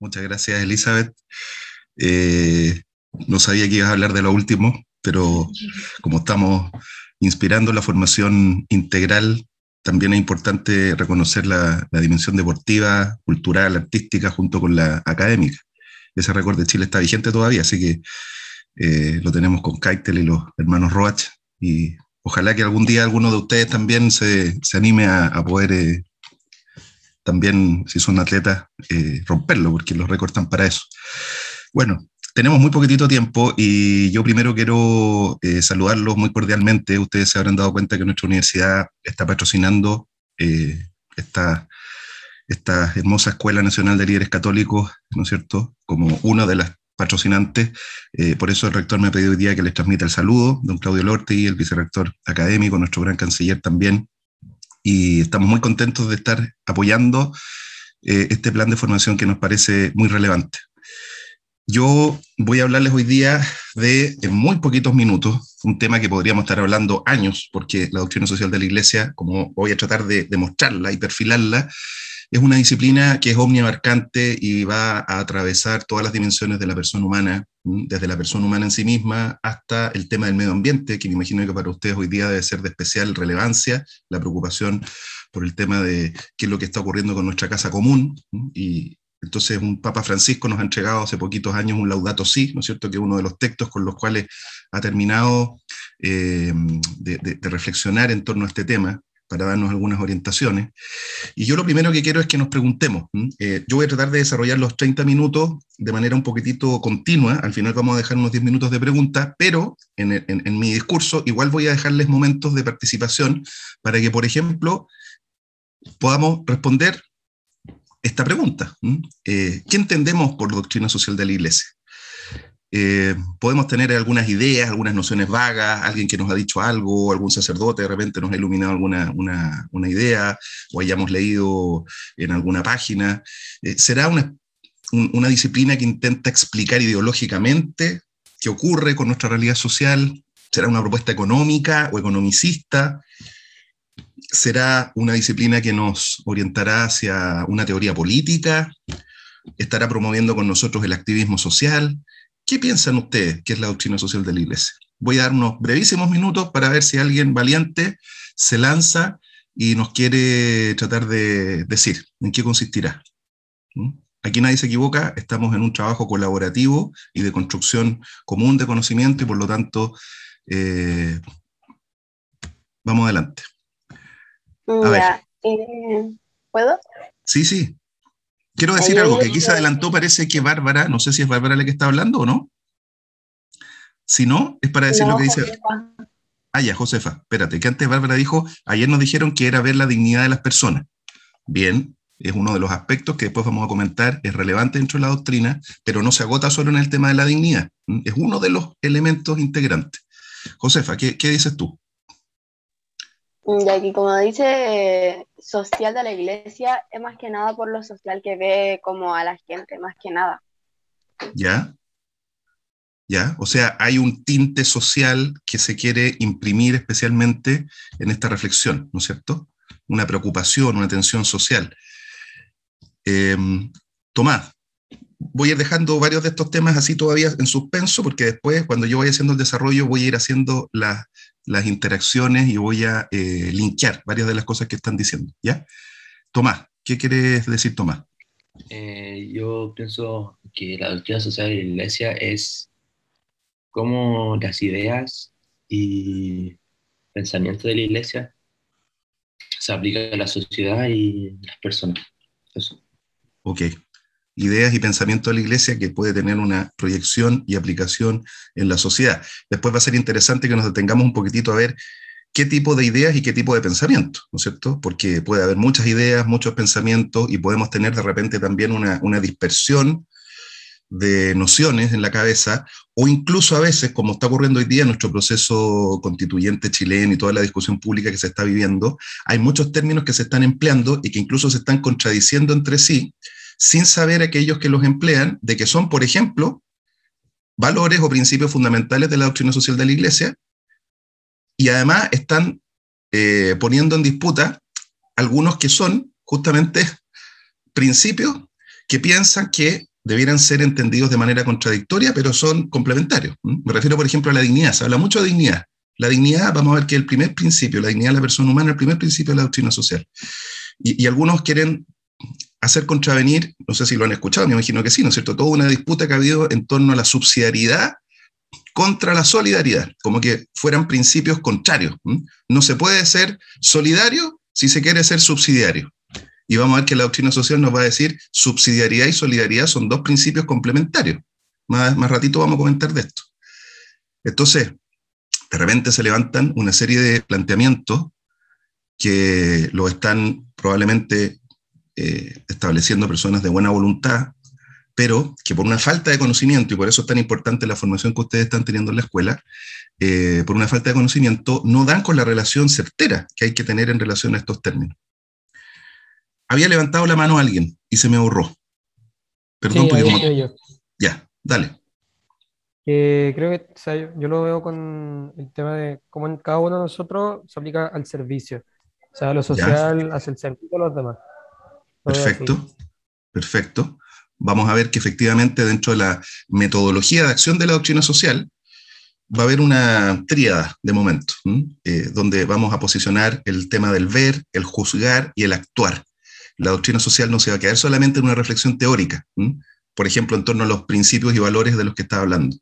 muchas gracias, Elizabeth. Eh, no sabía que ibas a hablar de lo último, pero como estamos inspirando la formación integral, también es importante reconocer la, dimensión deportiva, cultural, artística, junto con la académica. Ese récord de Chile está vigente todavía, así que eh, lo tenemos con Kaitel y los hermanos Roach. Y ojalá que algún día alguno de ustedes también se, anime a, poder eh, también, si son atletas, eh, romperlo, porque los recortan para eso. Bueno, tenemos muy poquitito tiempo y yo primero quiero eh, saludarlos muy cordialmente. Ustedes se habrán dado cuenta que nuestra universidad está patrocinando eh, esta, hermosa Escuela Nacional de Líderes Católicos, ¿no es cierto?, como una de las patrocinantes. por eso el rector me ha pedido hoy día que les transmita el saludo, don Claudio Lorti, el vicerrector académico, nuestro gran canciller también, y estamos muy contentos de estar apoyando eh, este plan de formación que nos parece muy relevante. Yo voy a hablarles hoy día de, en muy poquitos minutos, un tema que podríamos estar hablando años, porque la doctrina social de la Iglesia, como voy a tratar de demostrarla y perfilarla, es una disciplina que es omniabarcante y va a atravesar todas las dimensiones de la persona humana, desde la persona humana en sí misma hasta el tema del medio ambiente, que me imagino que para ustedes hoy día debe ser de especial relevancia, la preocupación por el tema de qué es lo que está ocurriendo con nuestra casa común. Y entonces un Papa Francisco nos ha entregado hace poquitos años un laudato sí ¿no es cierto?, que es uno de los textos con los cuales ha terminado eh, de reflexionar en torno a este tema para darnos algunas orientaciones. Y yo lo primero que quiero es que nos preguntemos. Eh, yo voy a tratar de desarrollar los 30 minutos de manera un poquitito continua. Al final vamos a dejar unos 10 minutos de preguntas, pero en, mi discurso igual voy a dejarles momentos de participación para que, por ejemplo, podamos responder esta pregunta. Eh, ¿Qué entendemos por doctrina social de la Iglesia? Eh, podemos tener algunas ideas, algunas nociones vagas, alguien que nos ha dicho algo, algún sacerdote de repente nos ha iluminado alguna una, idea o hayamos leído en alguna página. Eh, será una, una disciplina que intenta explicar ideológicamente qué ocurre con nuestra realidad social. Será una propuesta económica o economicista. Será una disciplina que nos orientará hacia una teoría política. Estará promoviendo con nosotros el activismo social ¿Qué piensan ustedes que es la doctrina social de la Iglesia? Voy a dar unos brevísimos minutos para ver si alguien valiente se lanza y nos quiere tratar de decir en qué consistirá. ¿Mm? Aquí nadie se equivoca, estamos en un trabajo colaborativo y de construcción común de conocimiento y por lo tanto eh, vamos adelante. Eh, ¿Puedo? Sí, sí. Quiero decir algo que aquí adelantó, parece que Bárbara, no sé si es Bárbara la que está hablando o no. Si no, es para decir lo que dice. Ah, ya, Josefa, espérate, que antes Bárbara dijo, ayer nos dijeron que era ver la dignidad de las personas. Bien, es uno de los aspectos que después vamos a comentar, es relevante dentro de la doctrina, pero no se agota solo en el tema de la dignidad, es uno de los elementos integrantes. Josefa, ¿qué, dices tú? Y aquí, como dice eh, social de la iglesia es más que nada por lo social que ve como a la gente, más que nada. ¿Ya? ¿Ya? O sea, hay un tinte social que se quiere imprimir especialmente en esta reflexión, ¿no es cierto? Una preocupación, una tensión social. Em, Tomás, voy a ir dejando varios de estos temas así todavía en suspenso, porque después, cuando yo vaya haciendo el desarrollo, voy a ir haciendo las las interacciones y voy a eh, linkear varias de las cosas que están diciendo. ¿ya? Tomás, ¿qué quieres decir, Tomás? Eh, yo pienso que la doctrina social de la iglesia es cómo las ideas y pensamientos de la iglesia se aplican a la sociedad y las personas. Eso. Ok, ideas y pensamientos de la iglesia que puede tener una proyección y aplicación en la sociedad. Después va a ser interesante que nos detengamos un poquitito a ver qué tipo de ideas y qué tipo de pensamiento, ¿no es cierto? Porque puede haber muchas ideas, muchos pensamientos y podemos tener de repente también una, una dispersión de nociones en la cabeza o incluso a veces, como está ocurriendo hoy día en nuestro proceso constituyente chileno y toda la discusión pública que se está viviendo, hay muchos términos que se están empleando y que incluso se están contradiciendo entre sí, sin saber aquellos que los emplean de que son, por ejemplo, valores o principios fundamentales de la doctrina social de la Iglesia y además están eh, poniendo en disputa algunos que son justamente principios que piensan que debieran ser entendidos de manera contradictoria, pero son complementarios. ¿Mm? Me refiero, por ejemplo, a la dignidad. Se habla mucho de dignidad. La dignidad, vamos a ver que el primer principio, la dignidad de la persona humana, el primer principio de la doctrina social. y algunos quieren hacer contravenir, no sé si lo han escuchado, me imagino que sí, ¿no es cierto? Toda una disputa que ha habido en torno a la subsidiariedad contra la solidaridad, como que fueran principios contrarios. No se puede ser solidario si se quiere ser subsidiario. Y vamos a ver que la doctrina social nos va a decir subsidiariedad y solidaridad son dos principios complementarios. Más, más ratito vamos a comentar de esto. Entonces, de repente se levantan una serie de planteamientos que lo están probablemente eh, estableciendo personas de buena voluntad, pero que por una falta de conocimiento, y por eso es tan importante la formación que ustedes están teniendo en la escuela, eh, por una falta de conocimiento, no dan con la relación certera que hay que tener en relación a estos términos. Había levantado la mano alguien y se me ahorró. Perdón, Ya, dale. creo que yo lo veo con el tema de cómo en cada uno de nosotros se aplica al servicio, o sea, lo social, hace el servicio a los demás. Perfecto, perfecto. Vamos a ver que efectivamente dentro de la metodología de acción de la doctrina social va a haber una tríada de momento, eh, donde vamos a posicionar el tema del ver, el juzgar y el actuar. La doctrina social no se va a quedar solamente en una reflexión teórica, por ejemplo, en torno a los principios y valores de los que está hablando.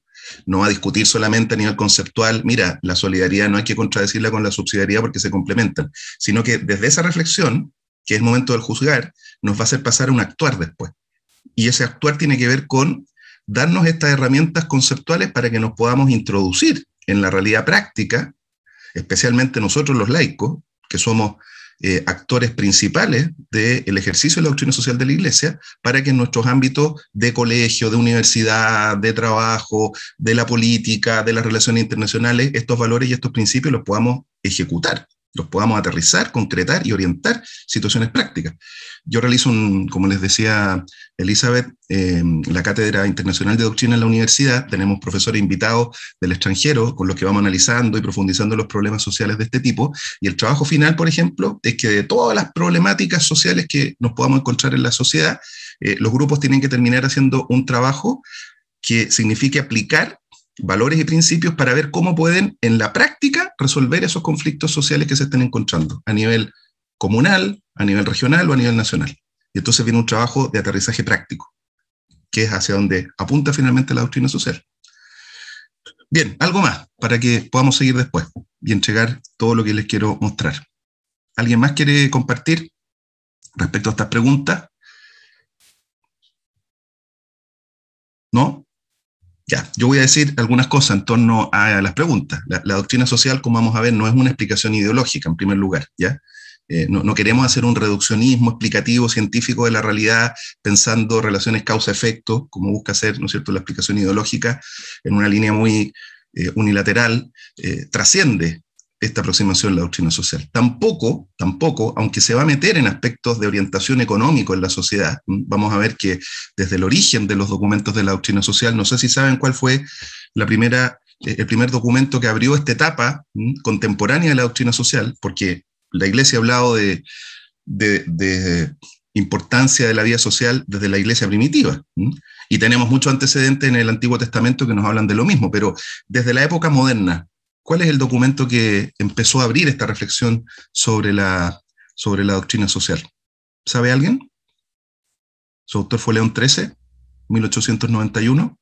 No va a discutir solamente a nivel conceptual, mira, la solidaridad no hay que contradecirla con la subsidiariedad porque se complementan, sino que desde esa reflexión que es el momento del juzgar, nos va a hacer pasar un actuar después. Y ese actuar tiene que ver con darnos estas herramientas conceptuales para que nos podamos introducir en la realidad práctica, especialmente nosotros los laicos, que somos eh, actores principales del ejercicio de la doctrina social de la Iglesia, para que en nuestros ámbitos de colegio, de universidad, de trabajo, de la política, de las relaciones internacionales, estos valores y estos principios los podamos ejecutar los podamos aterrizar, concretar y orientar situaciones prácticas. Yo realizo, un, como les decía Elizabeth, em, la Cátedra Internacional de Doctrina en la universidad. Tenemos profesores invitados del extranjero con los que vamos analizando y profundizando los problemas sociales de este tipo. Y el trabajo final, por ejemplo, es que de todas las problemáticas sociales que nos podamos encontrar en la sociedad, eh, los grupos tienen que terminar haciendo un trabajo que signifique aplicar valores y principios para ver cómo pueden en la práctica resolver esos conflictos sociales que se estén encontrando a nivel comunal, a nivel regional o a nivel nacional. Y entonces viene un trabajo de aterrizaje práctico, que es hacia donde apunta finalmente la doctrina social. Bien, algo más para que podamos seguir después y entregar todo lo que les quiero mostrar. ¿Alguien más quiere compartir respecto a estas preguntas? ¿No? Ya, yo voy a decir algunas cosas en torno a las preguntas. La, doctrina social, como vamos a ver, no es una explicación ideológica, en primer lugar, ¿ya? Eh, no, queremos hacer un reduccionismo explicativo científico de la realidad pensando relaciones causa-efecto, como busca hacer, ¿no es cierto?, la explicación ideológica en una línea muy eh, unilateral, eh, trasciende esta aproximación a la doctrina social. Tampoco, tampoco, aunque se va a meter en aspectos de orientación económico en la sociedad, vamos a ver que desde el origen de los documentos de la doctrina social, no sé si saben cuál fue la primera, eh, el primer documento que abrió esta etapa contemporánea de la doctrina social, porque la Iglesia ha hablado de, de, importancia de la vida social desde la Iglesia primitiva. Y tenemos muchos antecedentes en el Antiguo Testamento que nos hablan de lo mismo, pero desde la época moderna, ¿Cuál es el documento que empezó a abrir esta reflexión sobre la, sobre la doctrina social? ¿Sabe alguien? Su autor fue León XIII, 1891.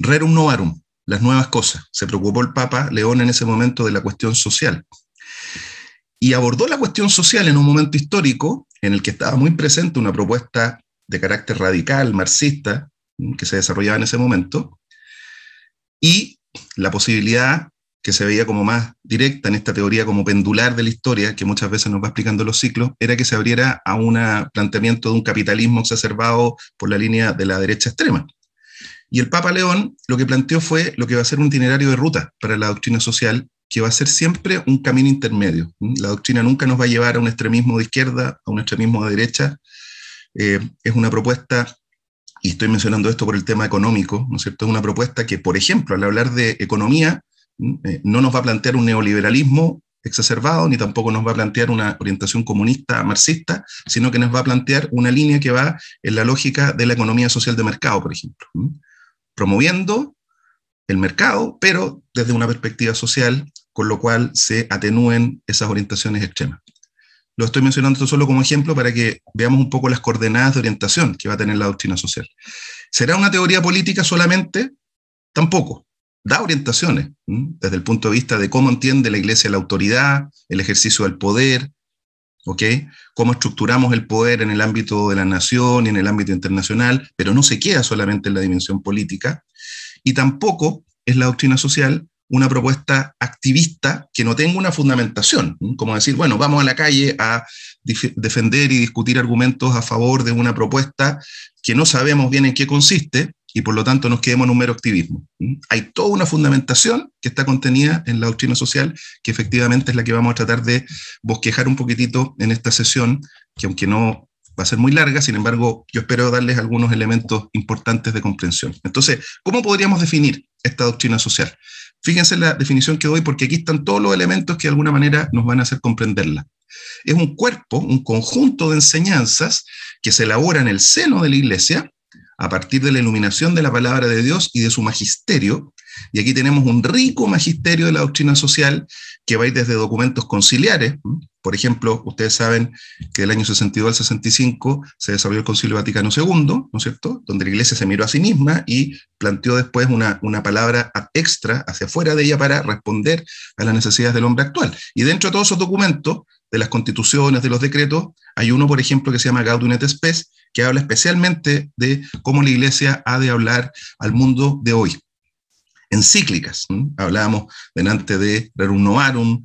Rerum Novarum, las nuevas cosas. Se preocupó el Papa León en ese momento de la cuestión social. Y abordó la cuestión social en un momento histórico en el que estaba muy presente una propuesta de carácter radical, marxista, que se desarrollaba en ese momento, y la posibilidad que se veía como más directa en esta teoría como pendular de la historia, que muchas veces nos va explicando los ciclos, era que se abriera a un planteamiento de un capitalismo exacerbado por la línea de la derecha extrema. Y el Papa León lo que planteó fue lo que va a ser un itinerario de ruta para la doctrina social, que va a ser siempre un camino intermedio. ¿Mm? La doctrina nunca nos va a llevar a un extremismo de izquierda, a un extremismo de derecha. Eh, es una propuesta y estoy mencionando esto por el tema económico, ¿no es cierto? Es una propuesta que, por ejemplo, al hablar de economía, mm, eh, no nos va a plantear un neoliberalismo exacerbado, ni tampoco nos va a plantear una orientación comunista marxista, sino que nos va a plantear una línea que va en la lógica de la economía social de mercado, por ejemplo, promoviendo el mercado, pero desde una perspectiva social, con lo cual se atenúen esas orientaciones extremas. Lo estoy mencionando solo como ejemplo para que veamos un poco las coordenadas de orientación que va a tener la doctrina social. ¿Será una teoría política solamente? Tampoco. Da orientaciones desde el punto de vista de cómo entiende la iglesia la autoridad, el ejercicio del poder, ¿ok? Cómo estructuramos el poder en el ámbito de la nación y en el ámbito internacional, pero no se queda solamente en la dimensión política. Y tampoco es la doctrina social una propuesta activista que no tenga una fundamentación, como decir, bueno, vamos a la calle a defender y discutir argumentos a favor de una propuesta que no sabemos bien en qué consiste y por lo tanto nos quedemos en un mero activismo. Hay toda una fundamentación que está contenida en la doctrina social, que efectivamente es la que vamos a tratar de bosquejar un poquitito en esta sesión, que aunque no va a ser muy larga, sin embargo, yo espero darles algunos elementos importantes de comprensión. Entonces, ¿cómo podríamos definir esta doctrina social? Fíjense la definición que doy porque aquí están todos los elementos que de alguna manera nos van a hacer comprenderla. Es un cuerpo, un conjunto de enseñanzas que se elabora en el seno de la iglesia a partir de la iluminación de la palabra de Dios y de su magisterio. Y aquí tenemos un rico magisterio de la doctrina social que va a desde documentos conciliares. Por ejemplo, ustedes saben que del año 62 al 65 se desarrolló el Concilio Vaticano II, ¿no es cierto?, donde la Iglesia se miró a sí misma y planteó después una, una palabra extra hacia afuera de ella para responder a las necesidades del hombre actual. Y dentro de todos esos documentos, de las constituciones, de los decretos, hay uno, por ejemplo, que se llama Gaudium et Spes, que habla especialmente de cómo la Iglesia ha de hablar al mundo de hoy encíclicas. Hablábamos delante de Rerum Novarum,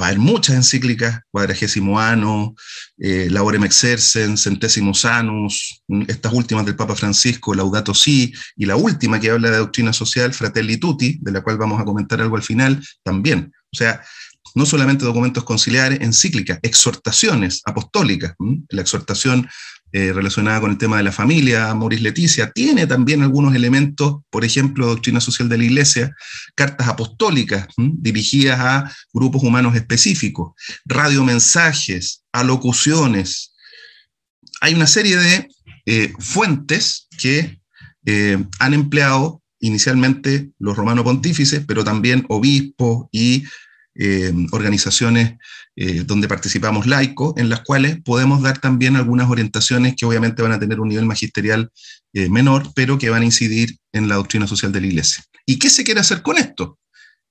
va a haber muchas encíclicas, Cuadragésimo Ano, eh, Laborem Exercens, Centésimos Anus, estas últimas del Papa Francisco, Laudato Si, y la última que habla de doctrina social, Fratelli Tutti, de la cual vamos a comentar algo al final, también. O sea, no solamente documentos conciliares, encíclicas, exhortaciones apostólicas, la exhortación eh, relacionada con el tema de la familia, Maurice Leticia, tiene también algunos elementos, por ejemplo, doctrina social de la Iglesia, cartas apostólicas dirigidas a grupos humanos específicos, radiomensajes, alocuciones. Hay una serie de eh, fuentes que eh, han empleado inicialmente los romanos pontífices, pero también obispos y eh, organizaciones eh, donde participamos laico, en las cuales podemos dar también algunas orientaciones que obviamente van a tener un nivel magisterial eh, menor, pero que van a incidir en la doctrina social de la Iglesia. ¿Y qué se quiere hacer con esto?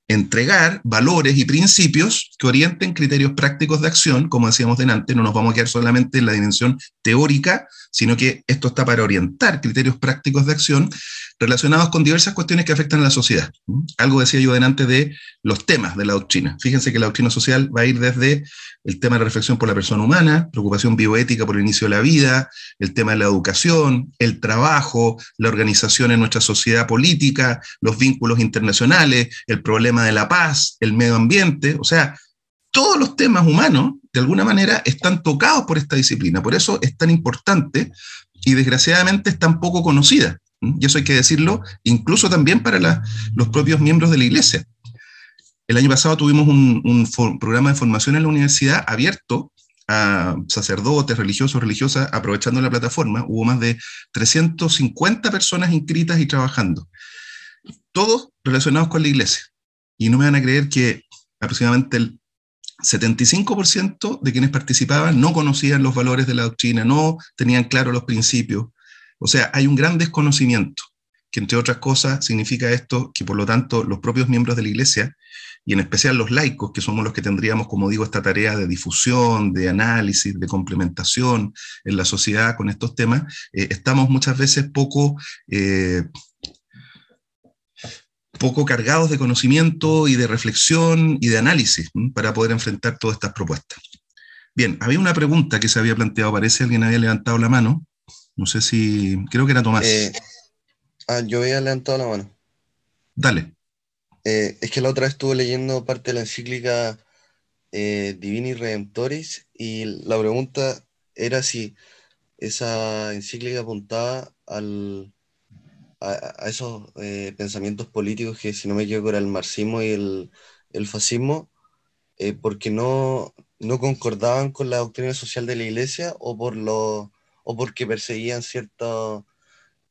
entregar valores y principios que orienten criterios prácticos de acción, como decíamos delante, no nos vamos a quedar solamente en la dimensión teórica, sino que esto está para orientar criterios prácticos de acción relacionados con diversas cuestiones que afectan a la sociedad. ¿Mm? Algo decía yo delante de los temas de la doctrina. Fíjense que la doctrina social va a ir desde el tema de la reflexión por la persona humana, preocupación bioética por el inicio de la vida, el tema de la educación, el trabajo, la organización en nuestra sociedad política, los vínculos internacionales, el problema de la paz, el medio ambiente, o sea, todos los temas humanos, de alguna manera, están tocados por esta disciplina. Por eso es tan importante y desgraciadamente es tan poco conocida. ¿Mm? Y eso hay que decirlo incluso también para los propios miembros de la iglesia. El año pasado tuvimos un, un programa de formación en la universidad abierto a sacerdotes, religiosos, religiosas, aprovechando la plataforma. Hubo más de 350 personas inscritas y trabajando, todos relacionados con la iglesia. Y no me van a creer que aproximadamente el 75% de quienes participaban no conocían los valores de la doctrina, no tenían claro los principios. O sea, hay un gran desconocimiento, que entre otras cosas significa esto, que por lo tanto los propios miembros de la Iglesia, y en especial los laicos, que somos los que tendríamos, como digo, esta tarea de difusión, de análisis, de complementación en la sociedad con estos temas, eh, estamos muchas veces poco... Eh, poco cargados de conocimiento y de reflexión y de análisis para poder enfrentar todas estas propuestas. Bien, había una pregunta que se había planteado, parece alguien había levantado la mano. No sé si, creo que era Tomás. Eh, ah, yo había levantado la mano. Dale. Eh, es que la otra vez estuve leyendo parte de la encíclica eh, Divini Redemptoris y la pregunta era si esa encíclica apuntaba al, a, esos eh, pensamientos políticos que, si no me equivoco, era el marxismo y el, fascismo, eh, porque no, no concordaban con la doctrina social de la iglesia o, por lo, o porque perseguían cierto,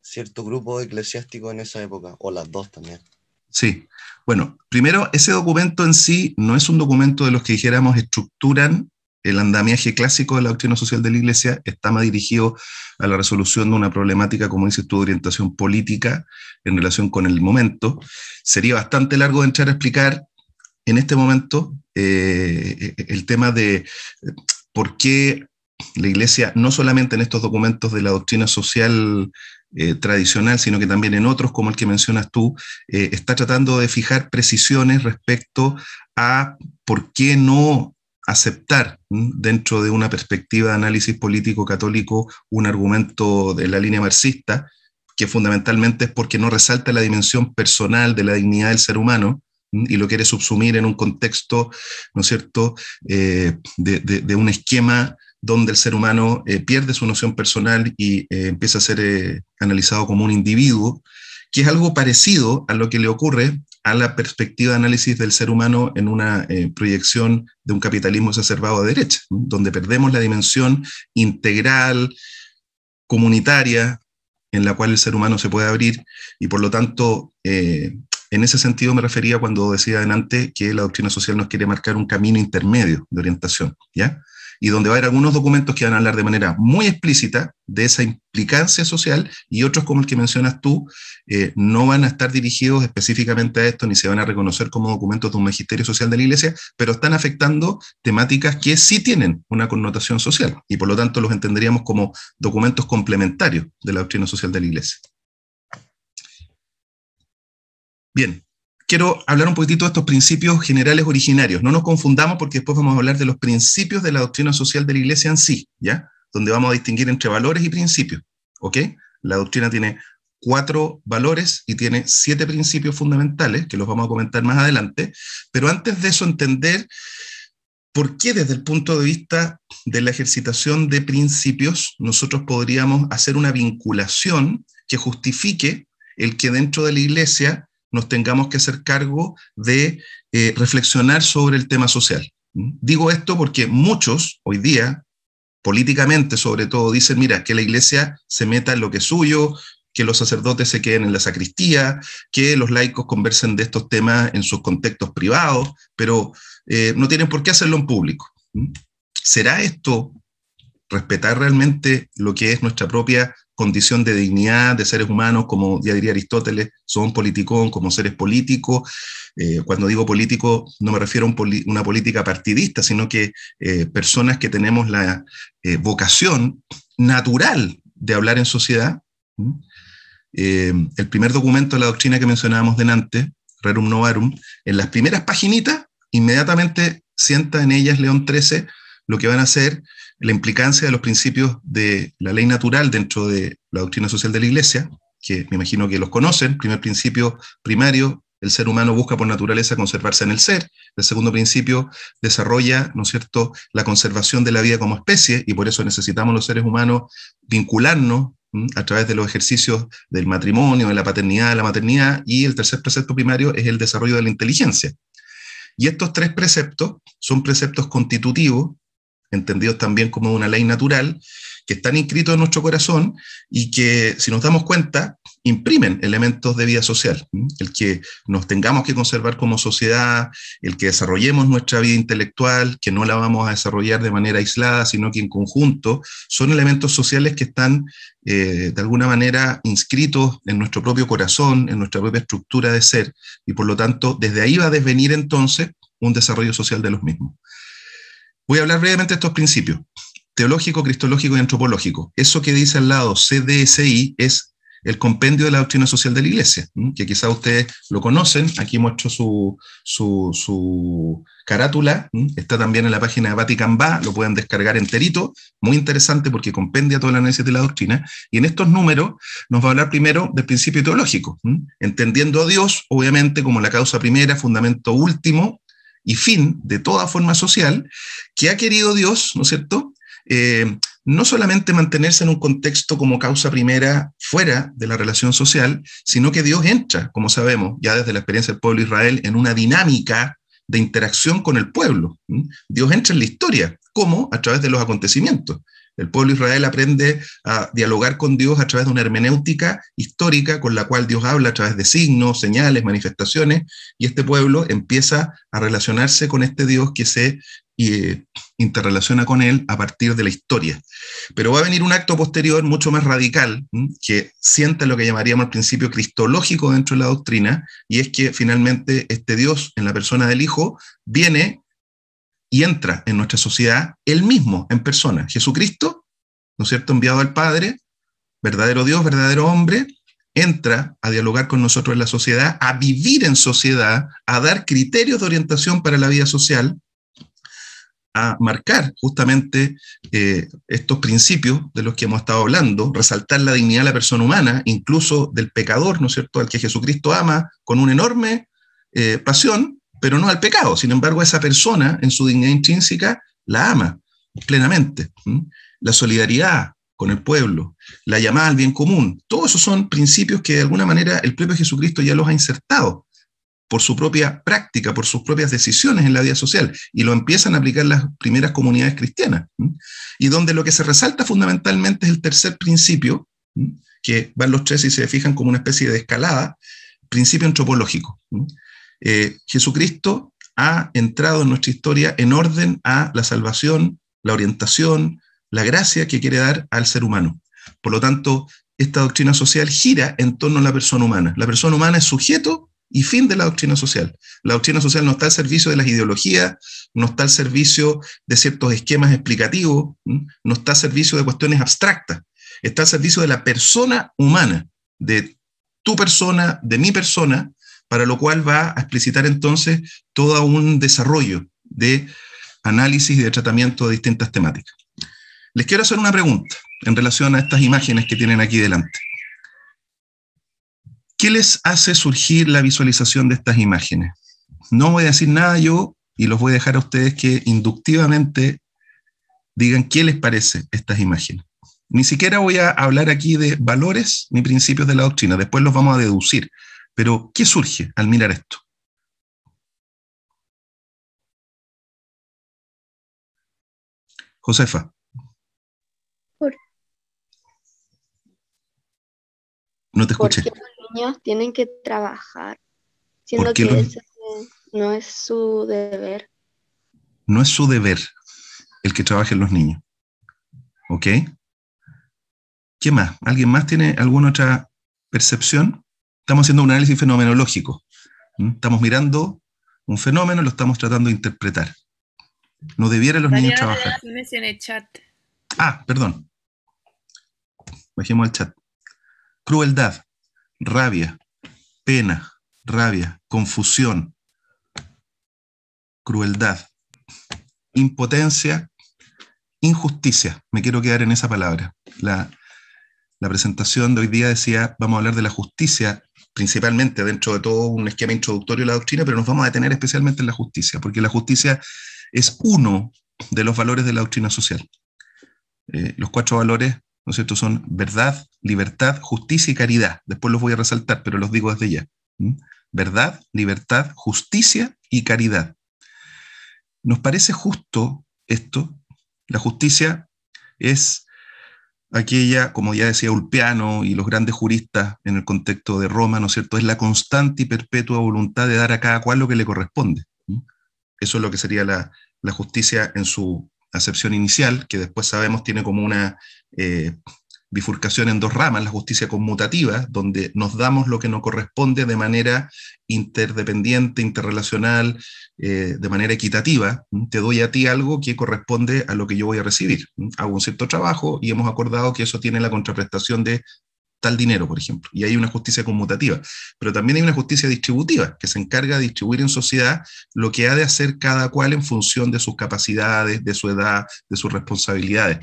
cierto grupo eclesiástico en esa época, o las dos también. Sí, bueno, primero, ese documento en sí no es un documento de los que dijéramos estructuran el andamiaje clásico de la doctrina social de la Iglesia está más dirigido a la resolución de una problemática, como dices tú, de orientación política en relación con el momento. Sería bastante largo de entrar a explicar en este momento eh, el tema de eh, por qué la Iglesia, no solamente en estos documentos de la doctrina social eh, tradicional, sino que también en otros, como el que mencionas tú, está tratando de fijar precisiones respecto a por qué no aceptar dentro de una perspectiva de análisis político católico un argumento de la línea marxista, que fundamentalmente es porque no resalta la dimensión personal de la dignidad del ser humano y lo quiere subsumir en un contexto, ¿no es cierto?, eh, de, un esquema donde el ser humano eh, pierde su noción personal y eh, empieza a ser analizado como un individuo, que es algo parecido a lo que le ocurre a la perspectiva de análisis del ser humano en una eh, proyección de un capitalismo exacerbado a derecha, donde perdemos la dimensión integral, comunitaria, en la cual el ser humano se puede abrir y por lo tanto, eh, en ese sentido me refería cuando decía adelante que la doctrina social nos quiere marcar un camino intermedio de orientación, ¿ya? y donde va a haber algunos documentos que van a hablar de manera muy explícita de esa implicancia social y otros como el que mencionas tú eh, no van a estar dirigidos específicamente a esto ni se van a reconocer como documentos de un magisterio social de la Iglesia, pero están afectando temáticas que sí tienen una connotación social y por lo tanto los entenderíamos como documentos complementarios de la doctrina social de la Iglesia. Bien, quiero hablar un poquitito de estos principios generales originarios. No nos confundamos porque después vamos a hablar de los principios de la doctrina social de la Iglesia en sí, ¿ya? Donde vamos a distinguir entre valores y principios, ¿ok? La doctrina tiene cuatro valores y tiene siete principios fundamentales que los vamos a comentar más adelante, pero antes de eso entender por qué desde el punto de vista de la ejercitación de principios nosotros podríamos hacer una vinculación que justifique el que dentro de la Iglesia nos tengamos que hacer cargo de eh, reflexionar sobre el tema social. ¿Mm? Digo esto porque muchos hoy día, políticamente sobre todo, dicen, mira, que la iglesia se meta en lo que es suyo, que los sacerdotes se queden en la sacristía, que los laicos conversen de estos temas en sus contextos privados, pero eh, no tienen por qué hacerlo en público. ¿Mm? ¿Será esto respetar realmente lo que es nuestra propia condición de dignidad de seres humanos, como ya diría Aristóteles, son politicón, como seres políticos. Eh, cuando digo político, no me refiero a una política partidista, sino que eh, personas que tenemos la eh, vocación natural de hablar en sociedad. el primer documento de la doctrina que mencionábamos delante, Rerum Novarum, en las primeras paginitas, inmediatamente sienta en ellas León XIII lo que van a hacer, la implicancia de los principios de la ley natural dentro de la doctrina social de la Iglesia, que me imagino que los conocen. Primer principio primario, el ser humano busca por naturaleza conservarse en el ser. El segundo principio desarrolla, ¿no es cierto?, la conservación de la vida como especie y por eso necesitamos los seres humanos vincularnos a través de los ejercicios del matrimonio, de la paternidad, de la maternidad, y el tercer precepto primario es el desarrollo de la inteligencia. Y estos tres preceptos son preceptos constitutivos entendidos también como una ley natural, que están inscritos en nuestro corazón y que, si nos damos cuenta, imprimen elementos de vida social. El que nos tengamos que conservar como sociedad, el que desarrollemos nuestra vida intelectual, que no la vamos a desarrollar de manera aislada, sino que en conjunto, son elementos sociales que están eh, de alguna manera inscritos en nuestro propio corazón, en nuestra propia estructura de ser, y por lo tanto, desde ahí va a desvenir entonces un desarrollo social de los mismos. Voy a hablar brevemente de estos principios, teológico, cristológico y antropológico. Eso que dice al lado CDSI es el compendio de la doctrina social de la Iglesia, que quizá ustedes lo conocen. Aquí muestro su, su, su carátula, está también en la página de Vatican Va, lo pueden descargar enterito, muy interesante porque compendia toda la análisis de la doctrina. Y en estos números nos va a hablar primero del principio teológico, entendiendo a Dios, obviamente, como la causa primera, fundamento último y fin de toda forma social que ha querido Dios, ¿no es cierto? Eh, no solamente mantenerse en un contexto como causa primera fuera de la relación social, sino que Dios entra, como sabemos, ya desde la experiencia del pueblo de Israel, en una dinámica de interacción con el pueblo. Dios entra en la historia, ¿cómo? a través de los acontecimientos. El pueblo de Israel aprende a dialogar con Dios a través de una hermenéutica histórica con la cual Dios habla a través de signos, señales, manifestaciones, y este pueblo empieza a relacionarse con este Dios que se eh, interrelaciona con él a partir de la historia. Pero va a venir un acto posterior mucho más radical, que sienta lo que llamaríamos el principio cristológico dentro de la doctrina, y es que finalmente este Dios en la persona del Hijo viene y entra en nuestra sociedad él mismo en persona, Jesucristo, ¿no es cierto?, enviado al Padre, verdadero Dios, verdadero hombre, entra a dialogar con nosotros en la sociedad, a vivir en sociedad, a dar criterios de orientación para la vida social, a marcar justamente eh, estos principios de los que hemos estado hablando, resaltar la dignidad de la persona humana, incluso del pecador, ¿no es cierto?, al que Jesucristo ama con una enorme eh, pasión, pero no al pecado. Sin embargo, esa persona en su dignidad intrínseca la ama plenamente. La solidaridad con el pueblo, la llamada al bien común, todos esos son principios que de alguna manera el propio Jesucristo ya los ha insertado por su propia práctica, por sus propias decisiones en la vida social, y lo empiezan a aplicar las primeras comunidades cristianas, y donde lo que se resalta fundamentalmente es el tercer principio, que van los tres y se fijan como una especie de escalada, principio antropológico. Eh, Jesucristo ha entrado en nuestra historia en orden a la salvación, la orientación, la gracia que quiere dar al ser humano. Por lo tanto, esta doctrina social gira en torno a la persona humana. La persona humana es sujeto y fin de la doctrina social. La doctrina social no está al servicio de las ideologías, no está al servicio de ciertos esquemas explicativos, no está al servicio de cuestiones abstractas, está al servicio de la persona humana, de tu persona, de mi persona, para lo cual va a explicitar entonces todo un desarrollo de análisis y de tratamiento de distintas temáticas. Les quiero hacer una pregunta en relación a estas imágenes que tienen aquí delante. ¿Qué les hace surgir la visualización de estas imágenes? No voy a decir nada yo y los voy a dejar a ustedes que inductivamente digan qué les parece estas imágenes. Ni siquiera voy a hablar aquí de valores ni principios de la doctrina, después los vamos a deducir pero, ¿qué surge al mirar esto? Josefa. No te escuché. los niños tienen que trabajar, siendo que no es su deber. No es su deber el que trabajen los niños. ¿Ok? ¿Qué más? ¿Alguien más tiene alguna otra percepción? estamos haciendo un análisis fenomenológico. ¿Mm? Estamos mirando un fenómeno, lo estamos tratando de interpretar. No debieran los niños trabajar. Ah, perdón. Bajemos al chat. Crueldad, rabia, pena, rabia, confusión, crueldad, impotencia, injusticia. Me quiero quedar en esa palabra. La, la presentación de hoy día decía, vamos a hablar de la justicia principalmente dentro de todo un esquema introductorio de la doctrina, pero nos vamos a detener especialmente en la justicia, porque la justicia es uno de los valores de la doctrina social. Eh, los cuatro valores, ¿no es cierto?, son verdad, libertad, justicia y caridad. Después los voy a resaltar, pero los digo desde ya. ¿Mm? Verdad, libertad, justicia y caridad. ¿Nos parece justo esto? La justicia es aquella, como ya decía Ulpiano y los grandes juristas en el contexto de Roma, ¿no es cierto?, es la constante y perpetua voluntad de dar a cada cual lo que le corresponde. Eso es lo que sería la, justicia en su acepción inicial, que después sabemos tiene como una eh, bifurcación en dos ramas, la justicia conmutativa, donde nos damos lo que nos corresponde de manera interdependiente, interrelacional, eh, de manera equitativa. ¿Mm? Te doy a ti algo que corresponde a lo que yo voy a recibir. ¿Mm? Hago un cierto trabajo y hemos acordado que eso tiene la contraprestación de tal dinero, por ejemplo. Y hay una justicia conmutativa. Pero también hay una justicia distributiva, que se encarga de distribuir en sociedad lo que ha de hacer cada cual en función de sus capacidades, de su edad, de sus responsabilidades.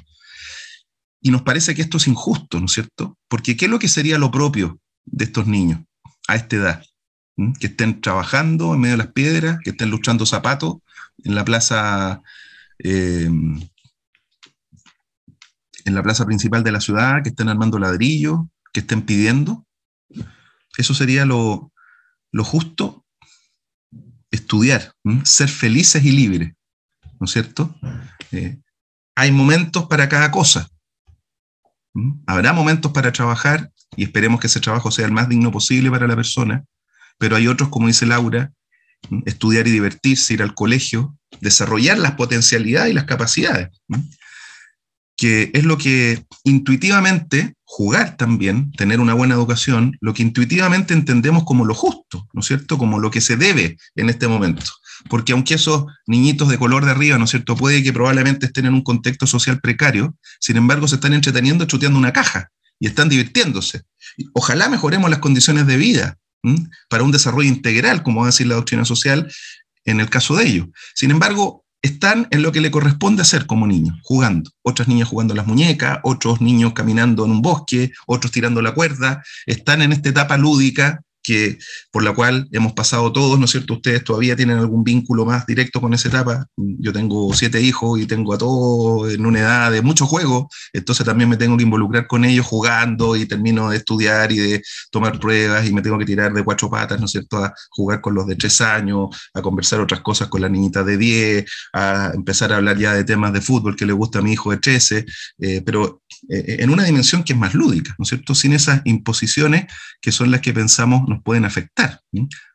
Y nos parece que esto es injusto, ¿no es cierto? Porque ¿qué es lo que sería lo propio de estos niños a esta edad? ¿Mm? Que estén trabajando en medio de las piedras, que estén luchando zapatos en la plaza... Eh, en la plaza principal de la ciudad, que estén armando ladrillos, que estén pidiendo. Eso sería lo, justo, estudiar, ¿Mm? ser felices y libres, ¿no es cierto? Eh, hay momentos para cada cosa, ¿Mm? Habrá momentos para trabajar y esperemos que ese trabajo sea el más digno posible para la persona, pero hay otros, como dice Laura, ¿Mm? estudiar y divertirse, ir al colegio, desarrollar las potencialidades y las capacidades. ¿Mm? que es lo que intuitivamente jugar también, tener una buena educación, lo que intuitivamente entendemos como lo justo, ¿no es cierto? Como lo que se debe en este momento. Porque aunque esos niñitos de color de arriba, ¿no es cierto?, puede que probablemente estén en un contexto social precario, sin embargo se están entreteniendo chuteando una caja y están divirtiéndose. Ojalá mejoremos las condiciones de vida para un desarrollo integral, como va a decir la doctrina social en el caso de ellos. Sin embargo, están en lo que le corresponde hacer como niño, jugando. Otras niñas jugando las muñecas, otros niños caminando en un bosque, otros tirando la cuerda, están en esta etapa lúdica que, por la cual hemos pasado todos, ¿no es cierto? Ustedes todavía tienen algún vínculo más directo con esa etapa. Yo tengo siete hijos y tengo a todos en una edad de mucho juego, entonces también me tengo que involucrar con ellos jugando y termino de estudiar y de tomar pruebas y me tengo que tirar de cuatro patas, ¿no es cierto? A jugar con los de tres años, a conversar otras cosas con la niñita de diez, a empezar a hablar ya de temas de fútbol que le gusta a mi hijo de trece, eh, pero eh, en una dimensión que es más lúdica, ¿no es cierto? Sin esas imposiciones que son las que pensamos pueden afectar.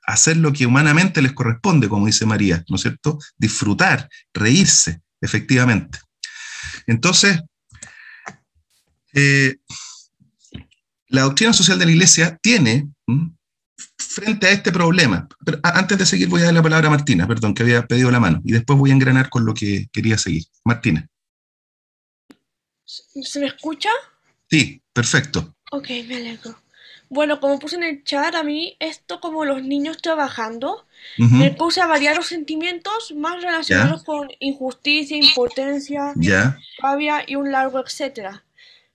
Hacer lo que humanamente les corresponde, como dice María, ¿no es cierto? Disfrutar, reírse, efectivamente. Entonces, eh, la doctrina social de la Iglesia tiene, frente a este problema, pero antes de seguir voy a dar la palabra a Martina, perdón, que había pedido la mano, y después voy a engranar con lo que quería seguir. Martina. ¿Se me escucha? Sí, perfecto. Ok, me alegro. Bueno, como puse en el chat, a mí esto como los niños trabajando me puse a variar los sentimientos más relacionados con injusticia, impotencia, rabia y un largo etcétera.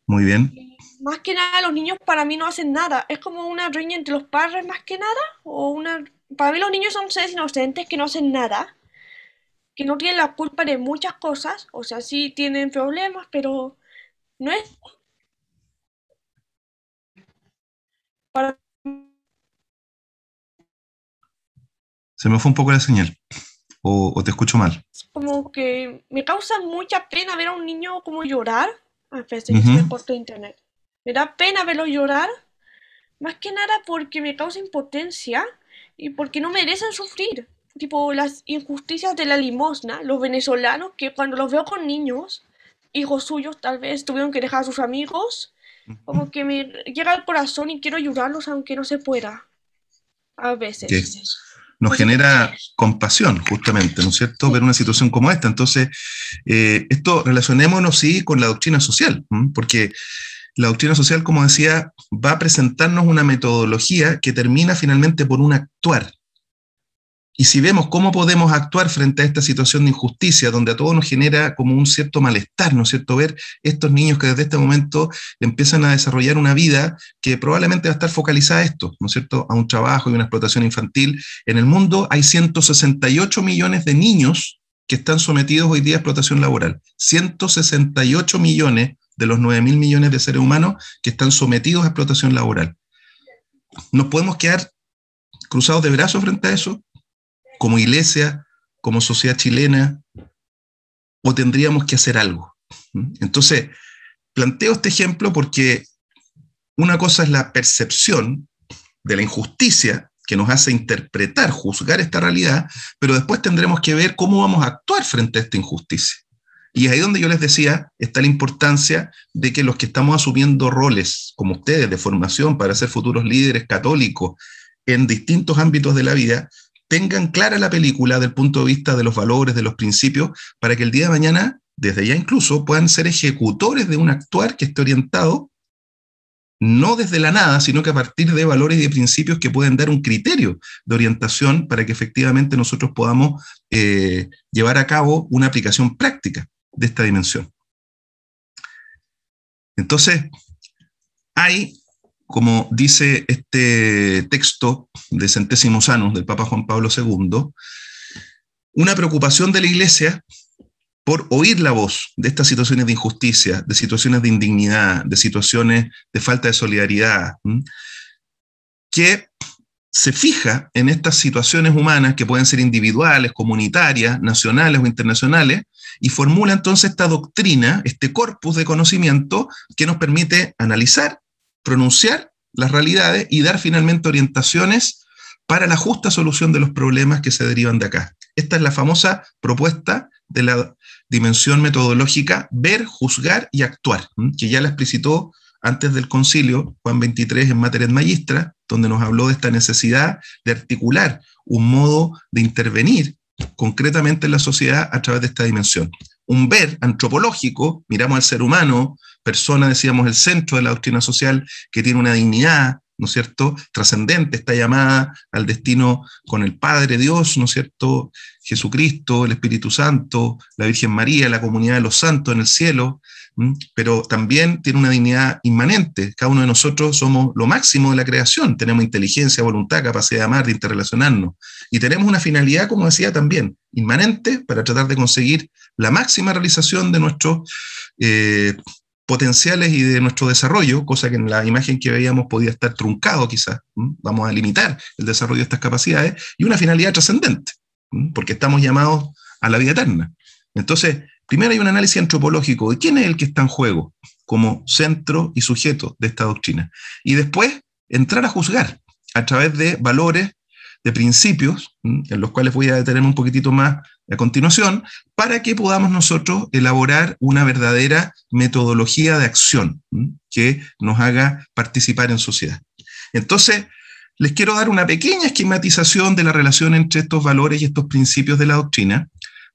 Muy bien. más que nada, los niños para mí no hacen nada. Es como una riña entre los padres más que nada. o una Para mí los niños son seres inocentes que no hacen nada, que no tienen la culpa de muchas cosas. O sea, sí tienen problemas, pero no es Se me fue un poco la señal. O, te escucho mal. Como que me causa mucha pena ver a un niño como llorar. A internet. Me da pena verlo llorar. Más que nada porque me causa impotencia y porque no merecen sufrir. Tipo las injusticias de la limosna, los venezolanos que cuando los veo con niños, hijos suyos tal vez, tuvieron que dejar a sus amigos como que me llega al corazón y quiero ayudarlos aunque no se pueda. A veces. Pues Nos genera compasión, justamente, ¿no es cierto? Ver una situación como esta. Entonces, eh, esto relacionémonos, sí, con la doctrina social, porque la doctrina social, como decía, va a presentarnos una metodología que termina finalmente por un actuar, y si vemos cómo podemos actuar frente a esta situación de injusticia, donde a todos nos genera como un cierto malestar, ¿no es cierto? Ver estos niños que desde este momento empiezan a desarrollar una vida que probablemente va a estar focalizada a esto, ¿no es cierto? A un trabajo y una explotación infantil. En el mundo hay 168 millones de niños que están sometidos hoy día a explotación laboral. 168 millones de los 9 mil millones de seres humanos que están sometidos a explotación laboral. ¿Nos podemos quedar cruzados de brazos frente a eso? como iglesia, como sociedad chilena, o tendríamos que hacer algo. ¿Mm? Entonces, planteo este ejemplo porque una cosa es la percepción de la injusticia que nos hace interpretar, juzgar esta realidad, pero después tendremos que ver cómo vamos a actuar frente a esta injusticia. Y ahí donde yo les decía, está la importancia de que los que estamos asumiendo roles como ustedes de formación para ser futuros líderes católicos en distintos ámbitos de la vida, tengan clara la película del punto de vista de los valores, de los principios, para que el día de mañana, desde ya incluso, puedan ser ejecutores de un actuar que esté orientado no desde la nada, sino que a partir de valores y de principios que pueden dar un criterio de orientación para que efectivamente nosotros podamos eh, llevar a cabo una aplicación práctica de esta dimensión. Entonces, hay como dice este texto de Centésimos años del Papa Juan Pablo II, una preocupación de la Iglesia por oír la voz de estas situaciones de injusticia, de situaciones de indignidad, de situaciones de falta de solidaridad, que se fija en estas situaciones humanas que pueden ser individuales, comunitarias, nacionales o internacionales, y formula entonces esta doctrina, este corpus de conocimiento que nos permite analizar pronunciar las realidades y dar finalmente orientaciones para la justa solución de los problemas que se derivan de acá. Esta es la famosa propuesta de la dimensión metodológica ver, juzgar y actuar, que ya la explicitó antes del concilio Juan 23 en Materia Magistra, donde nos habló de esta necesidad de articular un modo de intervenir concretamente en la sociedad a través de esta dimensión. Un ver antropológico, miramos al ser humano, persona, decíamos, el centro de la doctrina social, que tiene una dignidad, ¿no es cierto?, trascendente, está llamada al destino con el Padre Dios, ¿no es cierto?, Jesucristo, el Espíritu Santo, la Virgen María, la comunidad de los santos en el cielo, pero también tiene una dignidad inmanente. Cada uno de nosotros somos lo máximo de la creación, tenemos inteligencia, voluntad, capacidad de amar, de interrelacionarnos, y tenemos una finalidad, como decía también, inmanente para tratar de conseguir la máxima realización de nuestro... Eh, potenciales y de nuestro desarrollo, cosa que en la imagen que veíamos podía estar truncado quizás. Vamos a limitar el desarrollo de estas capacidades y una finalidad trascendente, porque estamos llamados a la vida eterna. Entonces, primero hay un análisis antropológico de quién es el que está en juego como centro y sujeto de esta doctrina. Y después, entrar a juzgar a través de valores de principios, en los cuales voy a detenerme un poquitito más a continuación, para que podamos nosotros elaborar una verdadera metodología de acción que nos haga participar en sociedad. Entonces, les quiero dar una pequeña esquematización de la relación entre estos valores y estos principios de la doctrina,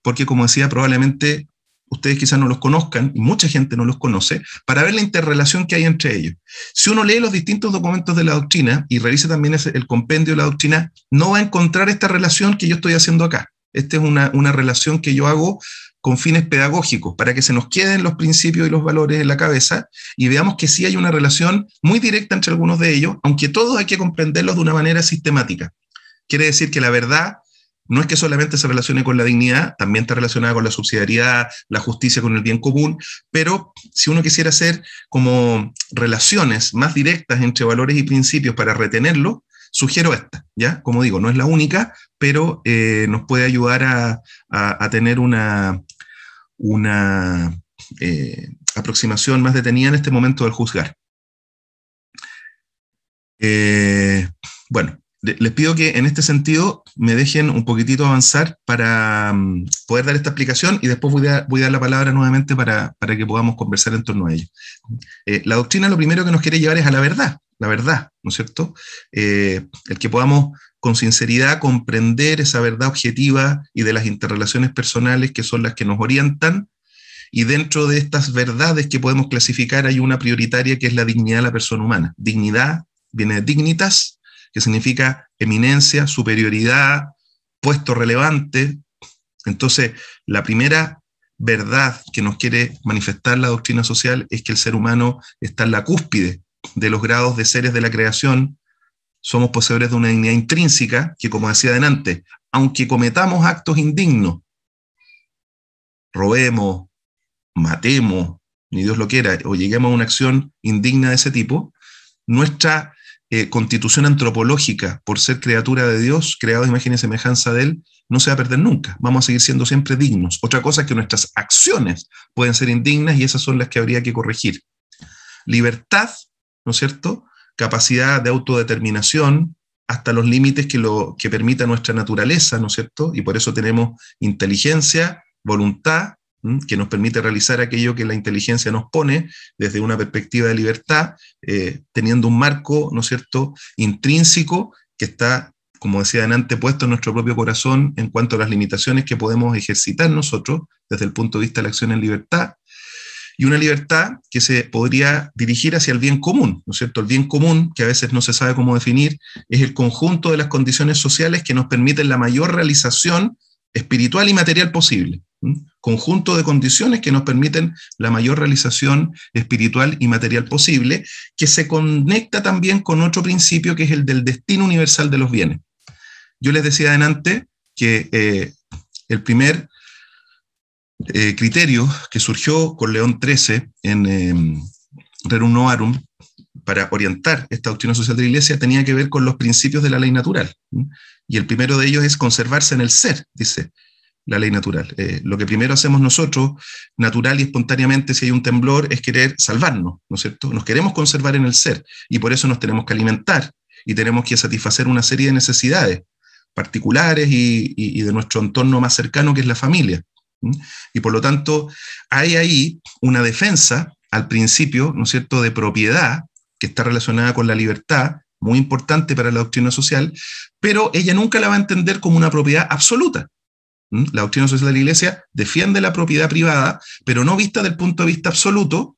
porque como decía, probablemente ustedes quizás no los conozcan, y mucha gente no los conoce, para ver la interrelación que hay entre ellos. Si uno lee los distintos documentos de la doctrina y revisa también el compendio de la doctrina, no va a encontrar esta relación que yo estoy haciendo acá. Esta es una, una relación que yo hago con fines pedagógicos, para que se nos queden los principios y los valores en la cabeza y veamos que sí hay una relación muy directa entre algunos de ellos, aunque todos hay que comprenderlos de una manera sistemática. Quiere decir que la verdad no es que solamente se relacione con la dignidad, también está relacionada con la subsidiariedad, la justicia, con el bien común, pero si uno quisiera hacer como relaciones más directas entre valores y principios para retenerlo, sugiero esta, ¿ya? Como digo, no es la única, pero eh, nos puede ayudar a, tener una, una eh, aproximación más detenida en este momento del juzgar. Eh, bueno, les pido que en este sentido me dejen un poquitito avanzar para mm, poder dar esta explicación y después voy a, dar la palabra nuevamente para, que podamos conversar en torno a ello. Eh, la doctrina lo primero que nos quiere llevar es a la verdad, la verdad, ¿no es cierto? Eh, el que podamos con sinceridad comprender esa verdad objetiva y de las interrelaciones personales que son las que nos orientan. Y dentro de estas verdades que podemos clasificar hay una prioritaria que es la dignidad de la persona humana. Dignidad viene de dignitas, que significa eminencia, superioridad, puesto relevante. Entonces, la primera verdad que nos quiere manifestar la doctrina social es que el ser humano está en la cúspide de los grados de seres de la creación. Somos poseedores de una dignidad intrínseca que, como decía adelante, aunque cometamos actos indignos, robemos, matemos, ni Dios lo quiera, o lleguemos a una acción indigna de ese tipo, nuestra eh, constitución antropológica por ser criatura de Dios, creado a imagen y semejanza de Él, no se va a perder nunca. Vamos a seguir siendo siempre dignos. Otra cosa es que nuestras acciones pueden ser indignas y esas son las que habría que corregir. Libertad, ¿no es cierto? Capacidad de autodeterminación hasta los límites que, lo, que permita nuestra naturaleza, ¿no es cierto? Y por eso tenemos inteligencia, voluntad que nos permite realizar aquello que la inteligencia nos pone desde una perspectiva de libertad, eh, teniendo un marco, ¿no es cierto?, intrínseco que está, como decía antes, puesto en nuestro propio corazón en cuanto a las limitaciones que podemos ejercitar nosotros desde el punto de vista de la acción en libertad, y una libertad que se podría dirigir hacia el bien común, ¿no es cierto? El bien común, que a veces no se sabe cómo definir, es el conjunto de las condiciones sociales que nos permiten la mayor realización espiritual y material posible conjunto de condiciones que nos permiten la mayor realización espiritual y material posible, que se conecta también con otro principio que es el del destino universal de los bienes. Yo les decía adelante que eh, el primer eh, criterio que surgió con León XIII en em, Rerum Novarum para orientar esta doctrina social de la Iglesia tenía que ver con los principios de la ley natural. Y el primero de ellos es conservarse en el ser, dice la ley natural. Eh, lo que primero hacemos nosotros, natural y espontáneamente, si hay un temblor, es querer salvarnos, ¿no es cierto? Nos queremos conservar en el ser y por eso nos tenemos que alimentar y tenemos que satisfacer una serie de necesidades particulares y, de nuestro entorno más cercano, que es la familia. Y por lo tanto, hay ahí una defensa al principio, ¿no es cierto?, de propiedad que está relacionada con la libertad, muy importante para la doctrina social, pero ella nunca la va a entender como una propiedad absoluta Mm, la doctrina social de la Iglesia defiende la propiedad privada, pero no vista del punto de vista absoluto,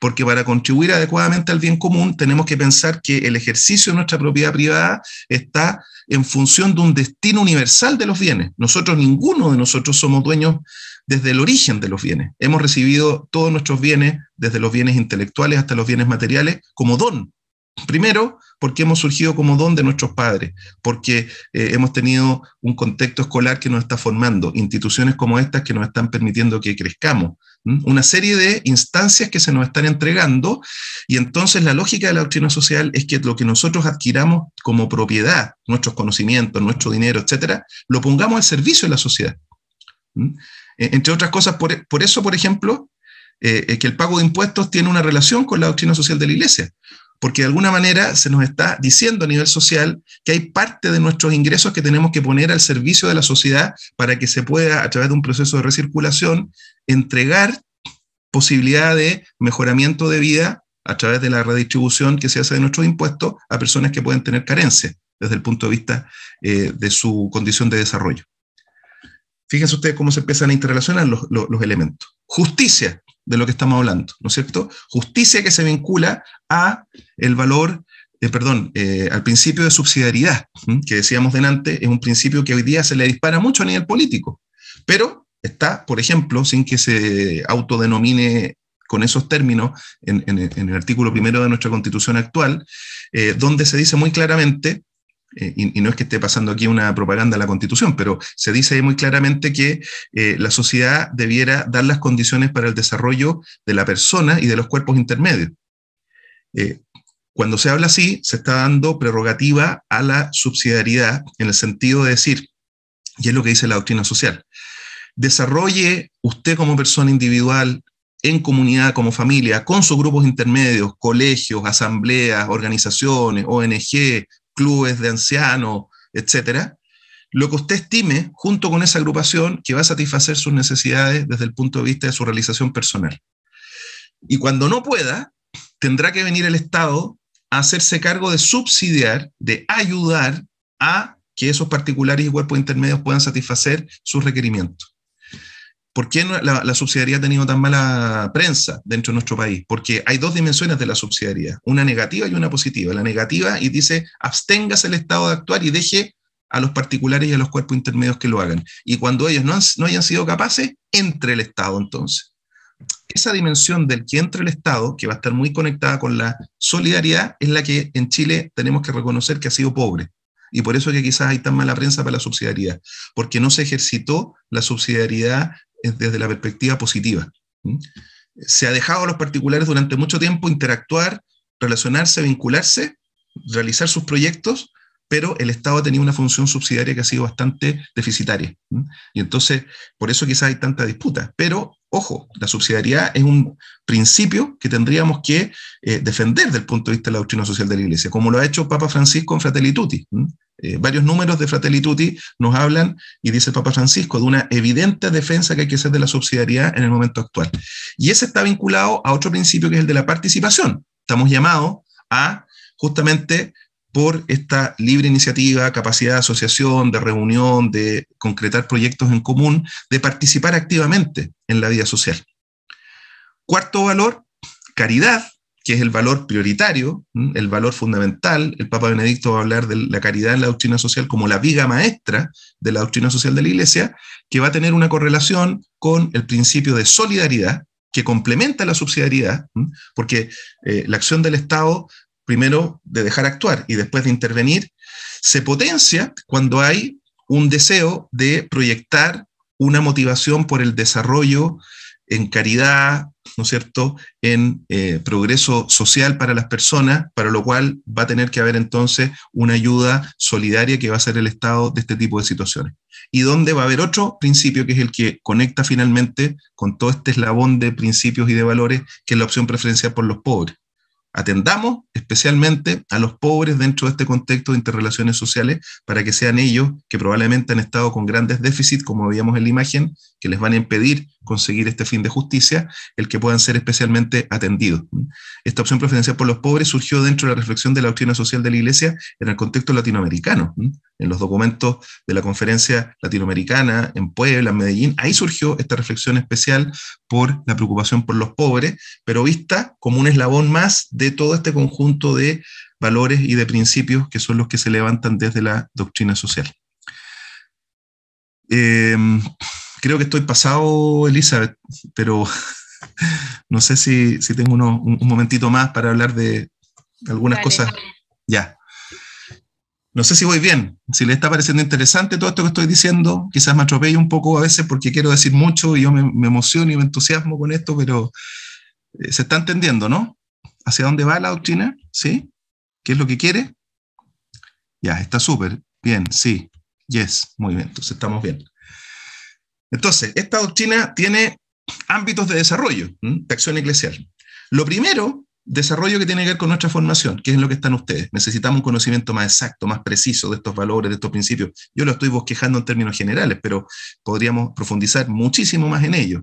porque para contribuir adecuadamente al bien común tenemos que pensar que el ejercicio de nuestra propiedad privada está en función de un destino universal de los bienes. Nosotros, ninguno de nosotros somos dueños desde el origen de los bienes. Hemos recibido todos nuestros bienes, desde los bienes intelectuales hasta los bienes materiales, como don Primero, porque hemos surgido como don de nuestros padres, porque eh, hemos tenido un contexto escolar que nos está formando, instituciones como estas que nos están permitiendo que crezcamos, una serie de instancias que se nos están entregando y entonces la lógica de la doctrina social es que lo que nosotros adquiramos como propiedad, nuestros conocimientos, nuestro dinero, etcétera, lo pongamos al servicio de la sociedad. E, entre otras cosas, por, eso, por ejemplo, eh, que el pago de impuestos tiene una relación con la doctrina social de la Iglesia porque de alguna manera se nos está diciendo a nivel social que hay parte de nuestros ingresos que tenemos que poner al servicio de la sociedad para que se pueda, a través de un proceso de recirculación, entregar posibilidad de mejoramiento de vida a través de la redistribución que se hace de nuestros impuestos a personas que pueden tener carencias desde el punto de vista eh, de su condición de desarrollo. Fíjense ustedes cómo se empiezan a interrelacionar los elementos. Justicia, de lo que estamos hablando, ¿no es cierto? Justicia que se vincula a el valor, eh, perdón, eh, al principio de subsidiariedad, que decíamos delante, es un principio que hoy día se le dispara mucho a nivel político, pero está, por ejemplo, sin que se autodenomine con esos términos en, el artículo primero de nuestra constitución actual, eh, donde se dice muy claramente eh, y, no es que esté pasando aquí una propaganda a la Constitución, pero se dice ahí muy claramente que eh, la sociedad debiera dar las condiciones para el desarrollo de la persona y de los cuerpos intermedios. Eh, cuando se habla así, se está dando prerrogativa a la subsidiariedad en el sentido de decir, y es lo que dice la doctrina social, desarrolle usted como persona individual en comunidad, como familia, con sus grupos intermedios, colegios, asambleas, organizaciones, ONG, clubes de ancianos, etcétera, lo que usted estime junto con esa agrupación que va a satisfacer sus necesidades desde el punto de vista de su realización personal. Y cuando no pueda, tendrá que venir el Estado a hacerse cargo de subsidiar, de ayudar a que esos particulares y cuerpos intermedios puedan satisfacer sus requerimientos. ¿Por qué la, la, subsidiariedad ha tenido tan mala prensa dentro de nuestro país? Porque hay dos dimensiones de la subsidiariedad, una negativa y una positiva. La negativa y dice, absténgase el Estado de actuar y deje a los particulares y a los cuerpos intermedios que lo hagan. Y cuando ellos no, hayan sido capaces, entre el Estado entonces. Esa dimensión del que entre el Estado, que va a estar muy conectada con la solidaridad, es la que en Chile tenemos que reconocer que ha sido pobre. Y por eso es que quizás hay tan mala prensa para la subsidiariedad, porque no se ejercitó la subsidiariedad desde la perspectiva positiva. Se ha dejado a los particulares durante mucho tiempo interactuar, relacionarse, vincularse, realizar sus proyectos pero el Estado ha tenido una función subsidiaria que ha sido bastante deficitaria. Y entonces, por eso quizás hay tanta disputa. Pero, ojo, la subsidiariedad es un principio que tendríamos que eh, defender desde el punto de vista de la doctrina social de la Iglesia, como lo ha hecho Papa Francisco en Fratelli Tutti. Eh, varios números de Fratelli Tutti nos hablan, y dice Papa Francisco, de una evidente defensa que hay que hacer de la subsidiariedad en el momento actual. Y ese está vinculado a otro principio que es el de la participación. Estamos llamados a justamente por esta libre iniciativa, capacidad de asociación, de reunión, de concretar proyectos en común, de participar activamente en la vida social. Cuarto valor, caridad, que es el valor prioritario, el valor fundamental. El Papa Benedicto va a hablar de la caridad en la doctrina social como la viga maestra de la doctrina social de la Iglesia, que va a tener una correlación con el principio de solidaridad, que complementa la subsidiariedad, porque eh, la acción del Estado primero de dejar actuar y después de intervenir, se potencia cuando hay un deseo de proyectar una motivación por el desarrollo en caridad, ¿no es cierto?, en eh, progreso social para las personas, para lo cual va a tener que haber entonces una ayuda solidaria que va a ser el Estado de este tipo de situaciones. Y donde va a haber otro principio que es el que conecta finalmente con todo este eslabón de principios y de valores, que es la opción preferencial por los pobres atendamos especialmente a los pobres dentro de este contexto de interrelaciones sociales para que sean ellos que probablemente han estado con grandes déficits, como veíamos en la imagen, que les van a impedir conseguir este fin de justicia, el que puedan ser especialmente atendidos. Esta opción preferencial por los pobres surgió dentro de la reflexión de la doctrina social de la Iglesia en el contexto latinoamericano. En los documentos de la conferencia latinoamericana en Puebla, en Medellín, ahí surgió esta reflexión especial por la preocupación por los pobres, pero vista como un eslabón más de todo este conjunto de valores y de principios que son los que se levantan desde la doctrina social. Eh, creo que estoy pasado, Elizabeth, pero no sé si, tengo uno, un, momentito más para hablar de algunas cosas. Ya. No sé si voy bien, si le está pareciendo interesante todo esto que estoy diciendo, quizás me atropello un poco a veces porque quiero decir mucho y yo me, emociono y me entusiasmo con esto, pero eh, se está entendiendo, ¿no? ¿Hacia dónde va la doctrina? ¿Sí? ¿Qué es lo que quiere? Ya, está súper, bien, sí, yes, muy bien, estamos bien. Entonces, esta doctrina tiene ámbitos de desarrollo, de acción eclesial. Lo primero, desarrollo que tiene que ver con nuestra formación, que es lo que están ustedes. Necesitamos un conocimiento más exacto, más preciso de estos valores, de estos principios. Yo lo estoy bosquejando en términos generales, pero podríamos profundizar muchísimo más en ello.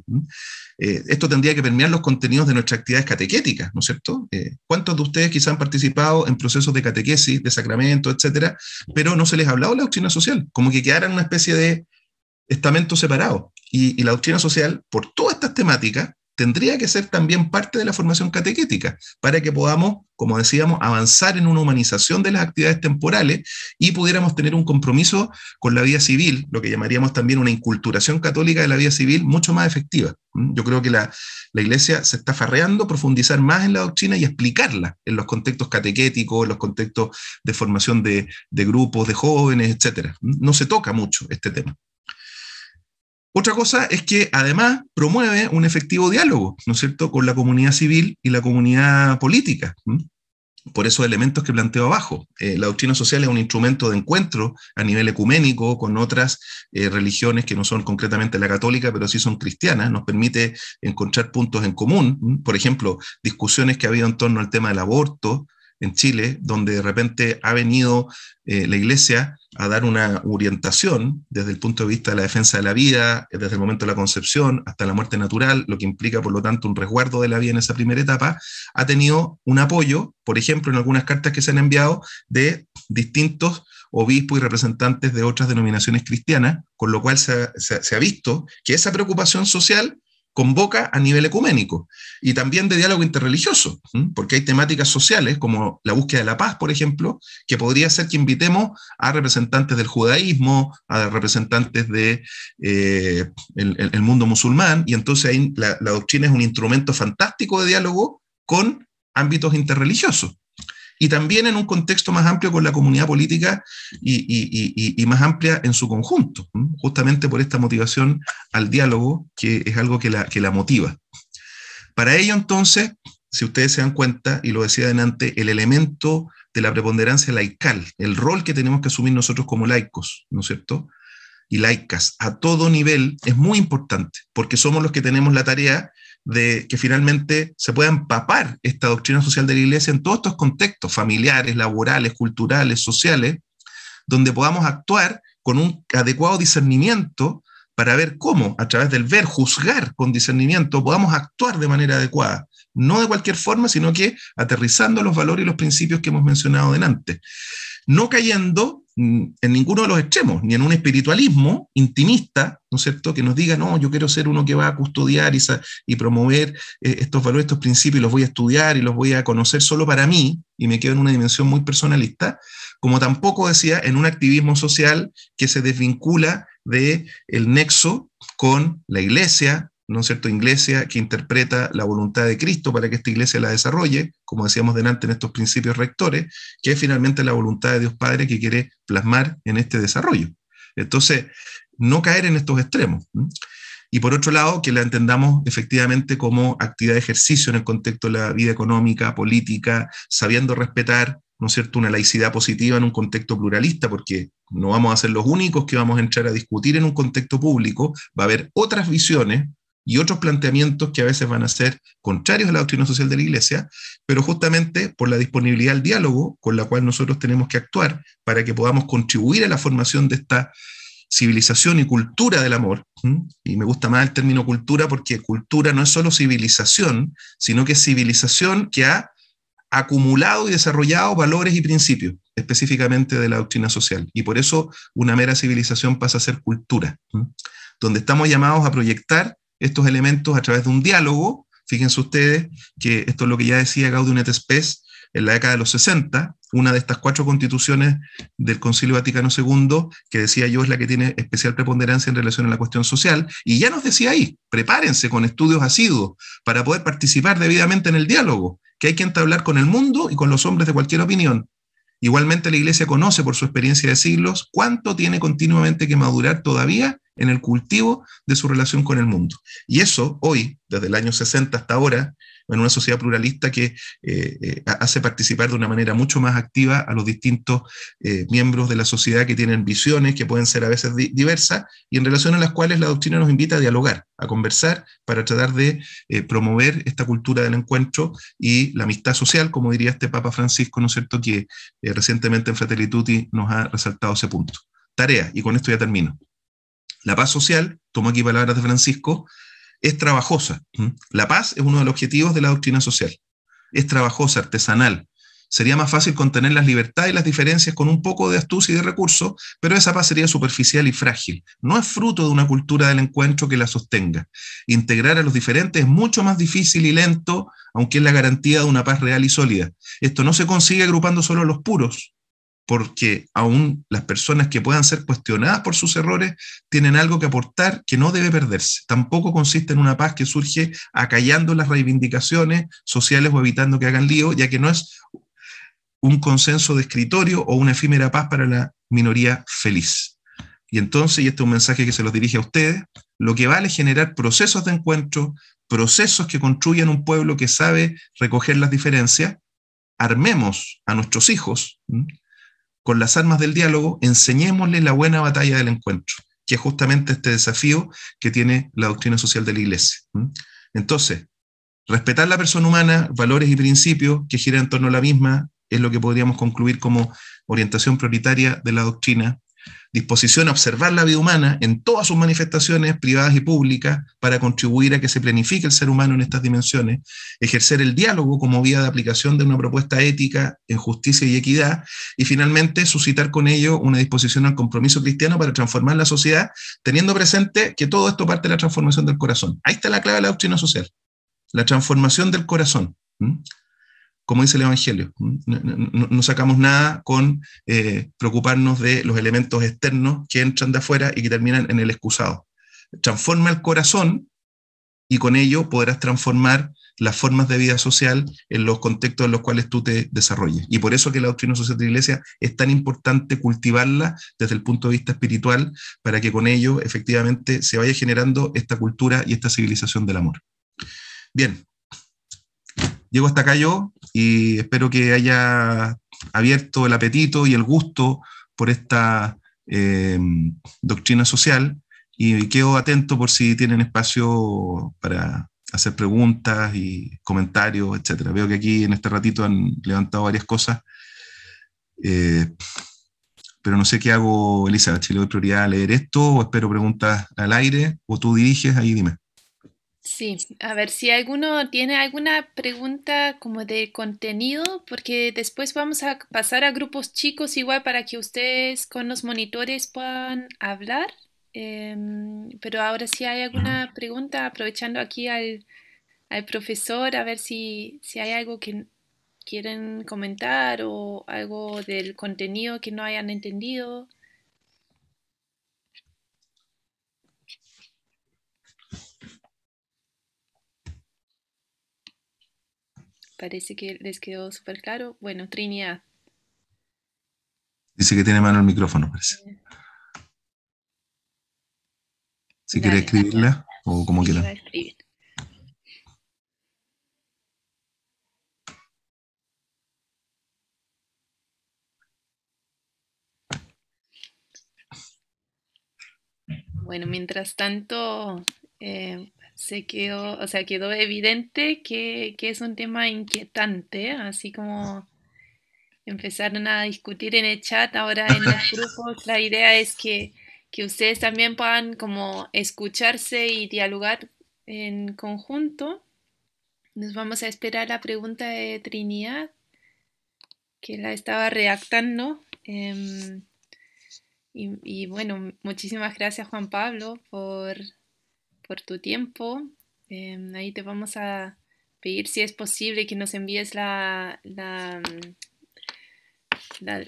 Eh, esto tendría que permear los contenidos de nuestras actividades catequéticas, ¿no es cierto? Eh, ¿Cuántos de ustedes quizás han participado en procesos de catequesis, de sacramento, etcétera, pero no se les ha hablado de la doctrina social? Como que quedaran una especie de estamentos separados. Y, la doctrina social, por todas estas temáticas, tendría que ser también parte de la formación catequética, para que podamos, como decíamos, avanzar en una humanización de las actividades temporales y pudiéramos tener un compromiso con la vida civil, lo que llamaríamos también una inculturación católica de la vida civil mucho más efectiva. ¿Mm? Yo creo que la, Iglesia se está farreando profundizar más en la doctrina y explicarla en los contextos catequéticos, en los contextos de formación de, de grupos, de jóvenes, etc. ¿Mm? No se toca mucho este tema. Otra cosa es que además promueve un efectivo diálogo, ¿no es cierto?, con la comunidad civil y la comunidad política. Por esos elementos que planteo abajo. Eh, la doctrina social es un instrumento de encuentro a nivel ecuménico con otras eh, religiones que no son concretamente la católica, pero sí son cristianas. Nos permite encontrar puntos en común. Por ejemplo, discusiones que ha habido en torno al tema del aborto, en Chile, donde de repente ha venido eh, la Iglesia a dar una orientación desde el punto de vista de la defensa de la vida, eh, desde el momento de la concepción hasta la muerte natural, lo que implica, por lo tanto, un resguardo de la vida en esa primera etapa, ha tenido un apoyo, por ejemplo, en algunas cartas que se han enviado de distintos obispos y representantes de otras denominaciones cristianas, con lo cual se ha visto que esa preocupación social convoca a nivel ecuménico y también de diálogo interreligioso, porque hay temáticas sociales como la búsqueda de la paz, por ejemplo, que podría ser que invitemos a representantes del judaísmo, a representantes del de, eh, el, mundo musulmán, y entonces ahí la, doctrina es un instrumento fantástico de diálogo con ámbitos interreligiosos y también en un contexto más amplio con la comunidad política y, más amplia en su conjunto, justamente por esta motivación al diálogo, que es algo que la, que la motiva. Para ello, entonces, si ustedes se dan cuenta, y lo decía adelante, el elemento de la preponderancia laical, el rol que tenemos que asumir nosotros como laicos, ¿no es cierto? Y laicas a todo nivel es muy importante, porque somos los que tenemos la tarea de que finalmente se pueda empapar esta doctrina social de la Iglesia en todos estos contextos familiares, laborales, culturales, sociales, donde podamos actuar con un adecuado discernimiento para ver cómo, a través del ver, juzgar con discernimiento, podamos actuar de manera adecuada. No de cualquier forma, sino que aterrizando los valores y los principios que hemos mencionado delante. No cayendo Mm, en ninguno de los extremos, ni en un espiritualismo intimista, ¿no es cierto?, que nos diga, no, yo quiero ser uno que va a custodiar y, promover eh, estos valores, estos principios, y los voy a estudiar y los voy a conocer solo para mí, y me quedo en una dimensión muy personalista, como tampoco decía, en un activismo social que se desvincula del el nexo con la iglesia, ¿no es cierto?, iglesia que interpreta la voluntad de Cristo para que esta iglesia la desarrolle, como decíamos delante en estos principios rectores, que es finalmente la voluntad de Dios Padre que quiere plasmar en este desarrollo. Entonces, no caer en estos extremos. Y por otro lado, que la entendamos efectivamente como actividad de ejercicio en el contexto de la vida económica, política, sabiendo respetar ¿no es cierto?, una laicidad positiva en un contexto pluralista, porque no vamos a ser los únicos que vamos a entrar a discutir en un contexto público, va a haber otras visiones y otros planteamientos que a veces van a ser contrarios a la doctrina social de la Iglesia, pero justamente por la disponibilidad al diálogo con la cual nosotros tenemos que actuar para que podamos contribuir a la formación de esta civilización y cultura del amor. Y me gusta más el término cultura porque cultura no es solo civilización, sino que es civilización que ha acumulado y desarrollado valores y principios específicamente de la doctrina social. Y por eso una mera civilización pasa a ser cultura, donde estamos llamados a proyectar estos elementos a través de un diálogo. Fíjense ustedes que esto es lo que ya decía Gaudium et Spes en la década de los 60, una de estas cuatro constituciones del Concilio Vaticano II, que decía yo es la que tiene especial preponderancia en relación a la cuestión social, y ya nos decía ahí, prepárense con estudios asiduos para poder participar debidamente en el diálogo, que hay que entablar con el mundo y con los hombres de cualquier opinión. Igualmente la Iglesia conoce por su experiencia de siglos cuánto tiene continuamente que madurar todavía en el cultivo de su relación con el mundo. Y eso hoy, desde el año 60 hasta ahora, en una sociedad pluralista que eh, eh, hace participar de una manera mucho más activa a los distintos eh, miembros de la sociedad que tienen visiones que pueden ser a veces diversas y en relación a las cuales la doctrina nos invita a dialogar, a conversar para tratar de promover esta cultura del encuentro y la amistad social, como diría este Papa Francisco, ¿no es cierto?, que recientemente en Fratelli Tutti nos ha resaltado ese punto. Tarea, y con esto ya termino. La paz social, tomo aquí palabras de Francisco, es trabajosa. La paz es uno de los objetivos de la doctrina social. Es trabajosa, artesanal. Sería más fácil contener las libertades y las diferencias con un poco de astucia y de recursos, pero esa paz sería superficial y frágil. No es fruto de una cultura del encuentro que la sostenga. Integrar a los diferentes es mucho más difícil y lento, aunque es la garantía de una paz real y sólida. Esto no se consigue agrupando solo a los puros, porque aún las personas que puedan ser cuestionadas por sus errores tienen algo que aportar que no debe perderse. Tampoco consiste en una paz que surge acallando las reivindicaciones sociales o evitando que hagan lío, ya que no es un consenso de escritorio o una efímera paz para la minoría feliz. Y entonces, y este es un mensaje que se los dirige a ustedes, lo que vale generar procesos de encuentro, procesos que construyan un pueblo que sabe recoger las diferencias, armemos a nuestros hijos, con las armas del diálogo, enseñémosle la buena batalla del encuentro, que es justamente este desafío que tiene la doctrina social de la Iglesia. Entonces, respetar la persona humana, valores y principios que giran en torno a la misma, es lo que podríamos concluir como orientación prioritaria de la doctrina disposición a observar la vida humana en todas sus manifestaciones privadas y públicas para contribuir a que se planifique el ser humano en estas dimensiones, ejercer el diálogo como vía de aplicación de una propuesta ética en justicia y equidad, y finalmente suscitar con ello una disposición al compromiso cristiano para transformar la sociedad, teniendo presente que todo esto parte de la transformación del corazón. Ahí está la clave de la doctrina social, la transformación del corazón como dice el Evangelio. No, sacamos nada con eh, preocuparnos de los elementos externos que entran de afuera y que terminan en el excusado. Transforma el corazón y con ello podrás transformar las formas de vida social en los contextos en los cuales tú te desarrolles. Y por eso que la doctrina social de la Iglesia es tan importante cultivarla desde el punto de vista espiritual para que con ello efectivamente se vaya generando esta cultura y esta civilización del amor. Bien, llego hasta acá yo, y espero que haya abierto el apetito y el gusto por esta eh, doctrina social y quedo atento por si tienen espacio para hacer preguntas y comentarios, etcétera. Veo que aquí en este ratito han levantado varias cosas, eh, pero no sé qué hago, Elisa, si le doy prioridad a leer esto o espero preguntas al aire o tú diriges, ahí dime. Sí, a ver si alguno tiene alguna pregunta como de contenido, porque después vamos a pasar a grupos chicos igual para que ustedes con los monitores puedan hablar. Em, pero ahora si hay alguna pregunta, aprovechando aquí al, profesor, a ver si, hay algo que quieren comentar o algo del contenido que no hayan entendido. Parece que les quedó súper claro. Bueno, Trinidad. Dice que tiene mano el micrófono, parece. Si quiere escribirla o como quiera. Bueno, mientras tanto, eh, se quedó, o sea, quedó evidente que, es un tema inquietante, así como empezaron a discutir en el chat, ahora en los grupos, la idea es que, ustedes también puedan como escucharse y dialogar en conjunto. Nos vamos a esperar la pregunta de Trinidad, que la estaba redactando. Em, y bueno, muchísimas gracias Juan Pablo por por tu tiempo. Em, ahí te vamos a pedir si es posible que nos envíes la, la, mm,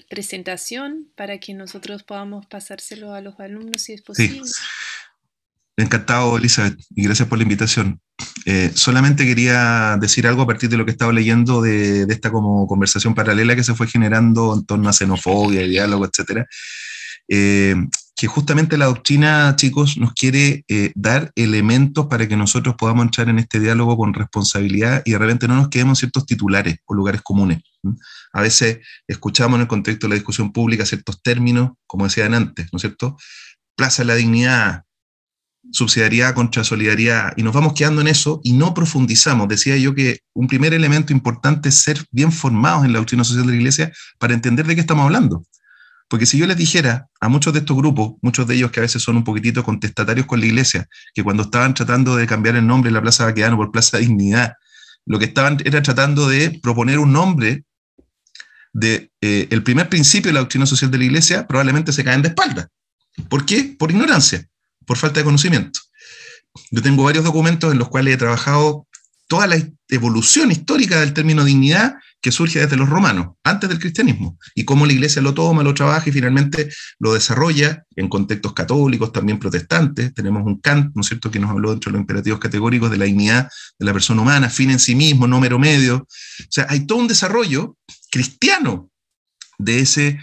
presentación para que nosotros podamos pasárselo a los alumnos si es posible. Encantado, Elizabeth, y gracias por la invitación. Eh, solamente quería decir algo a partir de lo que estaba leyendo de, esta como conversación paralela que se fue generando en torno a xenofobia, diálogo, etcétera. Eh, que justamente la doctrina, chicos, nos quiere eh, dar elementos para que nosotros podamos entrar en este diálogo con responsabilidad y de repente no nos quedemos en ciertos titulares o lugares comunes. A veces escuchamos en el contexto de la discusión pública ciertos términos, como decían antes, ¿no es cierto? Plaza la dignidad, subsidiariedad contra solidaridad, y nos vamos quedando en eso y no profundizamos. Decía yo que un primer elemento importante es ser bien formados en la doctrina social de la Iglesia para entender de qué estamos hablando. Porque si yo les dijera a muchos de estos grupos, muchos de ellos que a veces son un poquitito contestatarios con la iglesia, que cuando estaban tratando de cambiar el nombre de la Plaza Baquedano por Plaza Dignidad, lo que estaban era tratando de proponer un nombre de eh, el primer principio de la doctrina social de la iglesia, probablemente se caen de espaldas. ¿Por qué? Por ignorancia, por falta de conocimiento. Yo tengo varios documentos en los cuales he trabajado toda la evolución histórica del término dignidad que surge desde los romanos, antes del cristianismo, y cómo la iglesia lo toma, lo trabaja y finalmente lo desarrolla en contextos católicos, también protestantes. Tenemos un Kant, ¿no es cierto?, que nos habló dentro de los imperativos categóricos de la dignidad de la persona humana, fin en sí mismo, número medio. O sea, hay todo un desarrollo cristiano de ese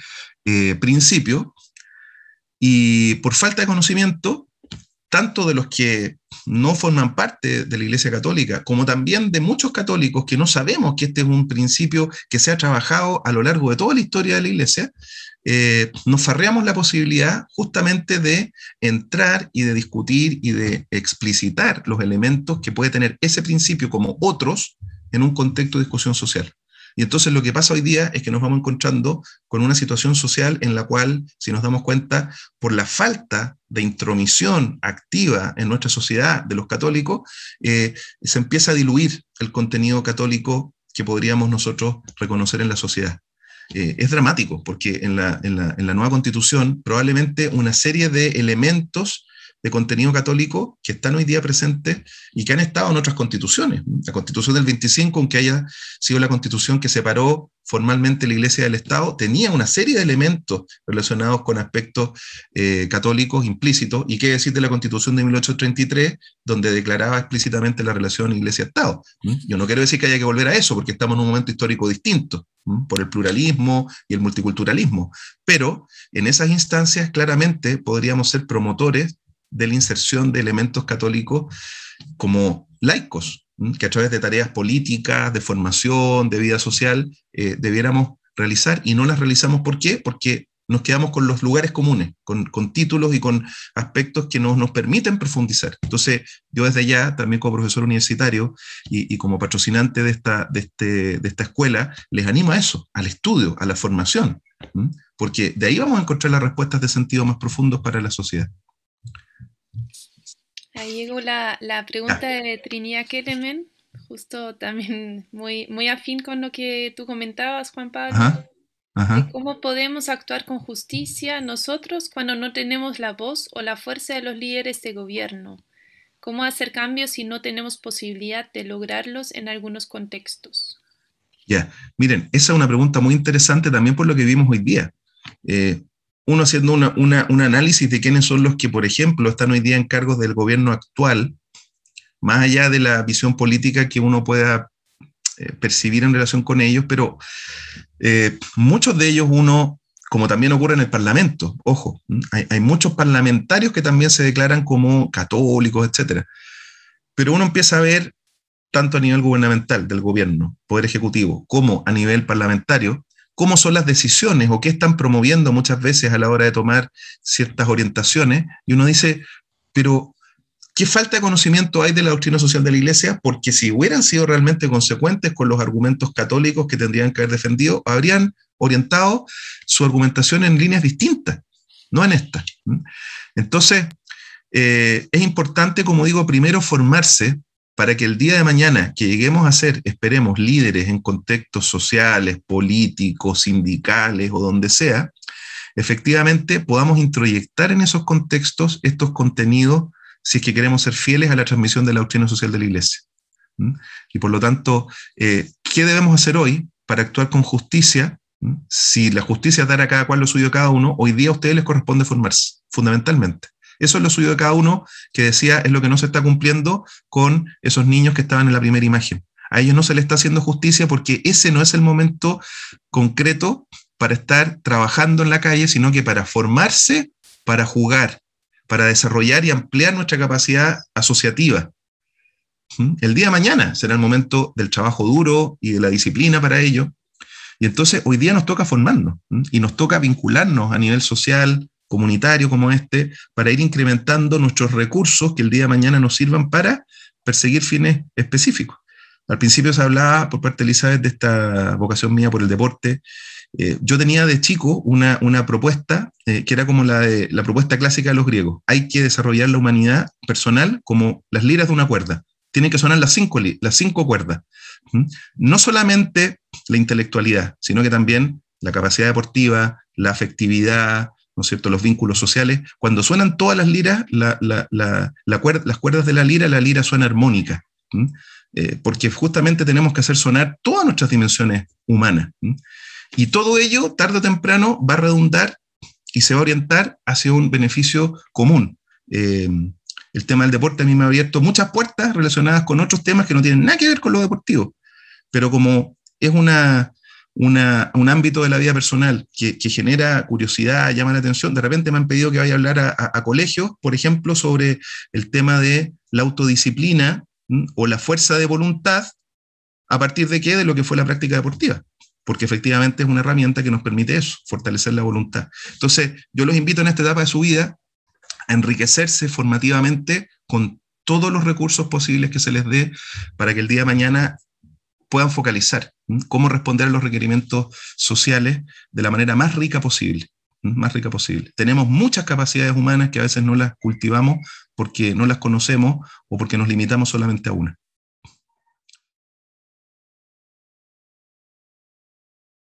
eh, principio y por falta de conocimiento, tanto de los que no forman parte de la Iglesia Católica, como también de muchos católicos que no sabemos que este es un principio que se ha trabajado a lo largo de toda la historia de la Iglesia, eh, nos farreamos la posibilidad justamente de entrar y de discutir y de explicitar los elementos que puede tener ese principio como otros en un contexto de discusión social. Y entonces lo que pasa hoy día es que nos vamos encontrando con una situación social en la cual, si nos damos cuenta, por la falta de intromisión activa en nuestra sociedad de los católicos, eh, se empieza a diluir el contenido católico que podríamos nosotros reconocer en la sociedad. Eh, es dramático porque en la, en la, nueva constitución probablemente una serie de elementos de contenido católico que están hoy día presentes y que han estado en otras constituciones. La constitución del 25, aunque haya sido la constitución que separó formalmente la Iglesia del Estado, tenía una serie de elementos relacionados con aspectos eh, católicos implícitos, y qué decir de la constitución de 1833, donde declaraba explícitamente la relación Iglesia-Estado. Yo no quiero decir que haya que volver a eso, porque estamos en un momento histórico distinto, por el pluralismo y el multiculturalismo, pero en esas instancias claramente podríamos ser promotores de la inserción de elementos católicos como laicos, que a través de tareas políticas, de formación, de vida social, eh, debiéramos realizar y no las realizamos. ¿Por qué? Porque nos quedamos con los lugares comunes, con, títulos y con aspectos que nos permiten profundizar. Entonces, yo desde allá también como profesor universitario y, como patrocinante de esta, de, este, de esta escuela, les animo a eso, al estudio, a la formación, porque de ahí vamos a encontrar las respuestas de sentido más profundos para la sociedad. Ahí llegó la, pregunta de Trinidad Kelemen, justo también muy, muy afín con lo que tú comentabas, Juan Pablo. ¿Cómo podemos actuar con justicia nosotros cuando no tenemos la voz o la fuerza de los líderes de gobierno? ¿Cómo hacer cambios si no tenemos posibilidad de lograrlos en algunos contextos? Ya, miren, esa es una pregunta muy interesante también por lo que vivimos hoy día. Eh, uno haciendo un análisis de quiénes son los que, por ejemplo, están hoy día en cargos del gobierno actual, más allá de la visión política que uno pueda eh, percibir en relación con ellos, pero eh, muchos de ellos uno, como también ocurre en el Parlamento, ojo, hay, hay muchos parlamentarios que también se declaran como católicos, etc. Pero uno empieza a ver, tanto a nivel gubernamental del gobierno, poder ejecutivo, como a nivel parlamentario, cómo son las decisiones o qué están promoviendo muchas veces a la hora de tomar ciertas orientaciones, y uno dice, pero ¿qué falta de conocimiento hay de la doctrina social de la Iglesia? Porque si hubieran sido realmente consecuentes con los argumentos católicos que tendrían que haber defendido, habrían orientado su argumentación en líneas distintas, no en esta. ¿Mm? Entonces, eh, es importante, como digo, primero formarse para que el día de mañana que lleguemos a ser, esperemos, líderes en contextos sociales, políticos, sindicales o donde sea, efectivamente podamos introyectar en esos contextos estos contenidos si es que queremos ser fieles a la transmisión de la doctrina social de la Iglesia. Y por lo tanto, eh, ¿qué debemos hacer hoy para actuar con justicia? Si la justicia es dar a cada cual lo suyo a cada uno, hoy día a ustedes les corresponde formarse, fundamentalmente. Eso es lo suyo de cada uno, que decía es lo que no se está cumpliendo con esos niños que estaban en la primera imagen. A ellos no se les está haciendo justicia porque ese no es el momento concreto para estar trabajando en la calle, sino que para formarse, para jugar, para desarrollar y ampliar nuestra capacidad asociativa. ¿Mm? El día mañana será el momento del trabajo duro y de la disciplina para ello. Y entonces hoy día nos toca formarnos y nos toca vincularnos a nivel social, comunitario como este, para ir incrementando nuestros recursos que el día de mañana nos sirvan para perseguir fines específicos. Al principio se hablaba por parte de Elizabeth de esta vocación mía por el deporte. Eh, yo tenía de chico una, propuesta eh, que era como la, de, la propuesta clásica de los griegos. Hay que desarrollar la humanidad personal como las liras de una cuerda. Tienen que sonar las cinco, las cinco cuerdas. ¿Mm? No solamente la intelectualidad, sino que también la capacidad deportiva, la afectividad, ¿no es cierto?, los vínculos sociales. Cuando suenan todas las liras, la, las cuerdas de la lira, la lira suena armónica, eh, porque justamente tenemos que hacer sonar todas nuestras dimensiones humanas. Y todo ello, tarde o temprano, va a redundar y se va a orientar hacia un beneficio común. Eh, el tema del deporte a mí me ha abierto muchas puertas relacionadas con otros temas que no tienen nada que ver con lo deportivo, pero como es una, un ámbito de la vida personal que, genera curiosidad, llama la atención, de repente me han pedido que vaya a hablar a, colegios, por ejemplo, sobre el tema de la autodisciplina o la fuerza de voluntad, a partir de qué, de lo que fue la práctica deportiva, porque efectivamente es una herramienta que nos permite eso, fortalecer la voluntad. Entonces, yo los invito en esta etapa de su vida a enriquecerse formativamente con todos los recursos posibles que se les dé para que el día de mañana puedan focalizar cómo responder a los requerimientos sociales de la manera más rica posible más rica posible. Tenemos muchas capacidades humanas que a veces no las cultivamos porque no las conocemos o porque nos limitamos solamente a una.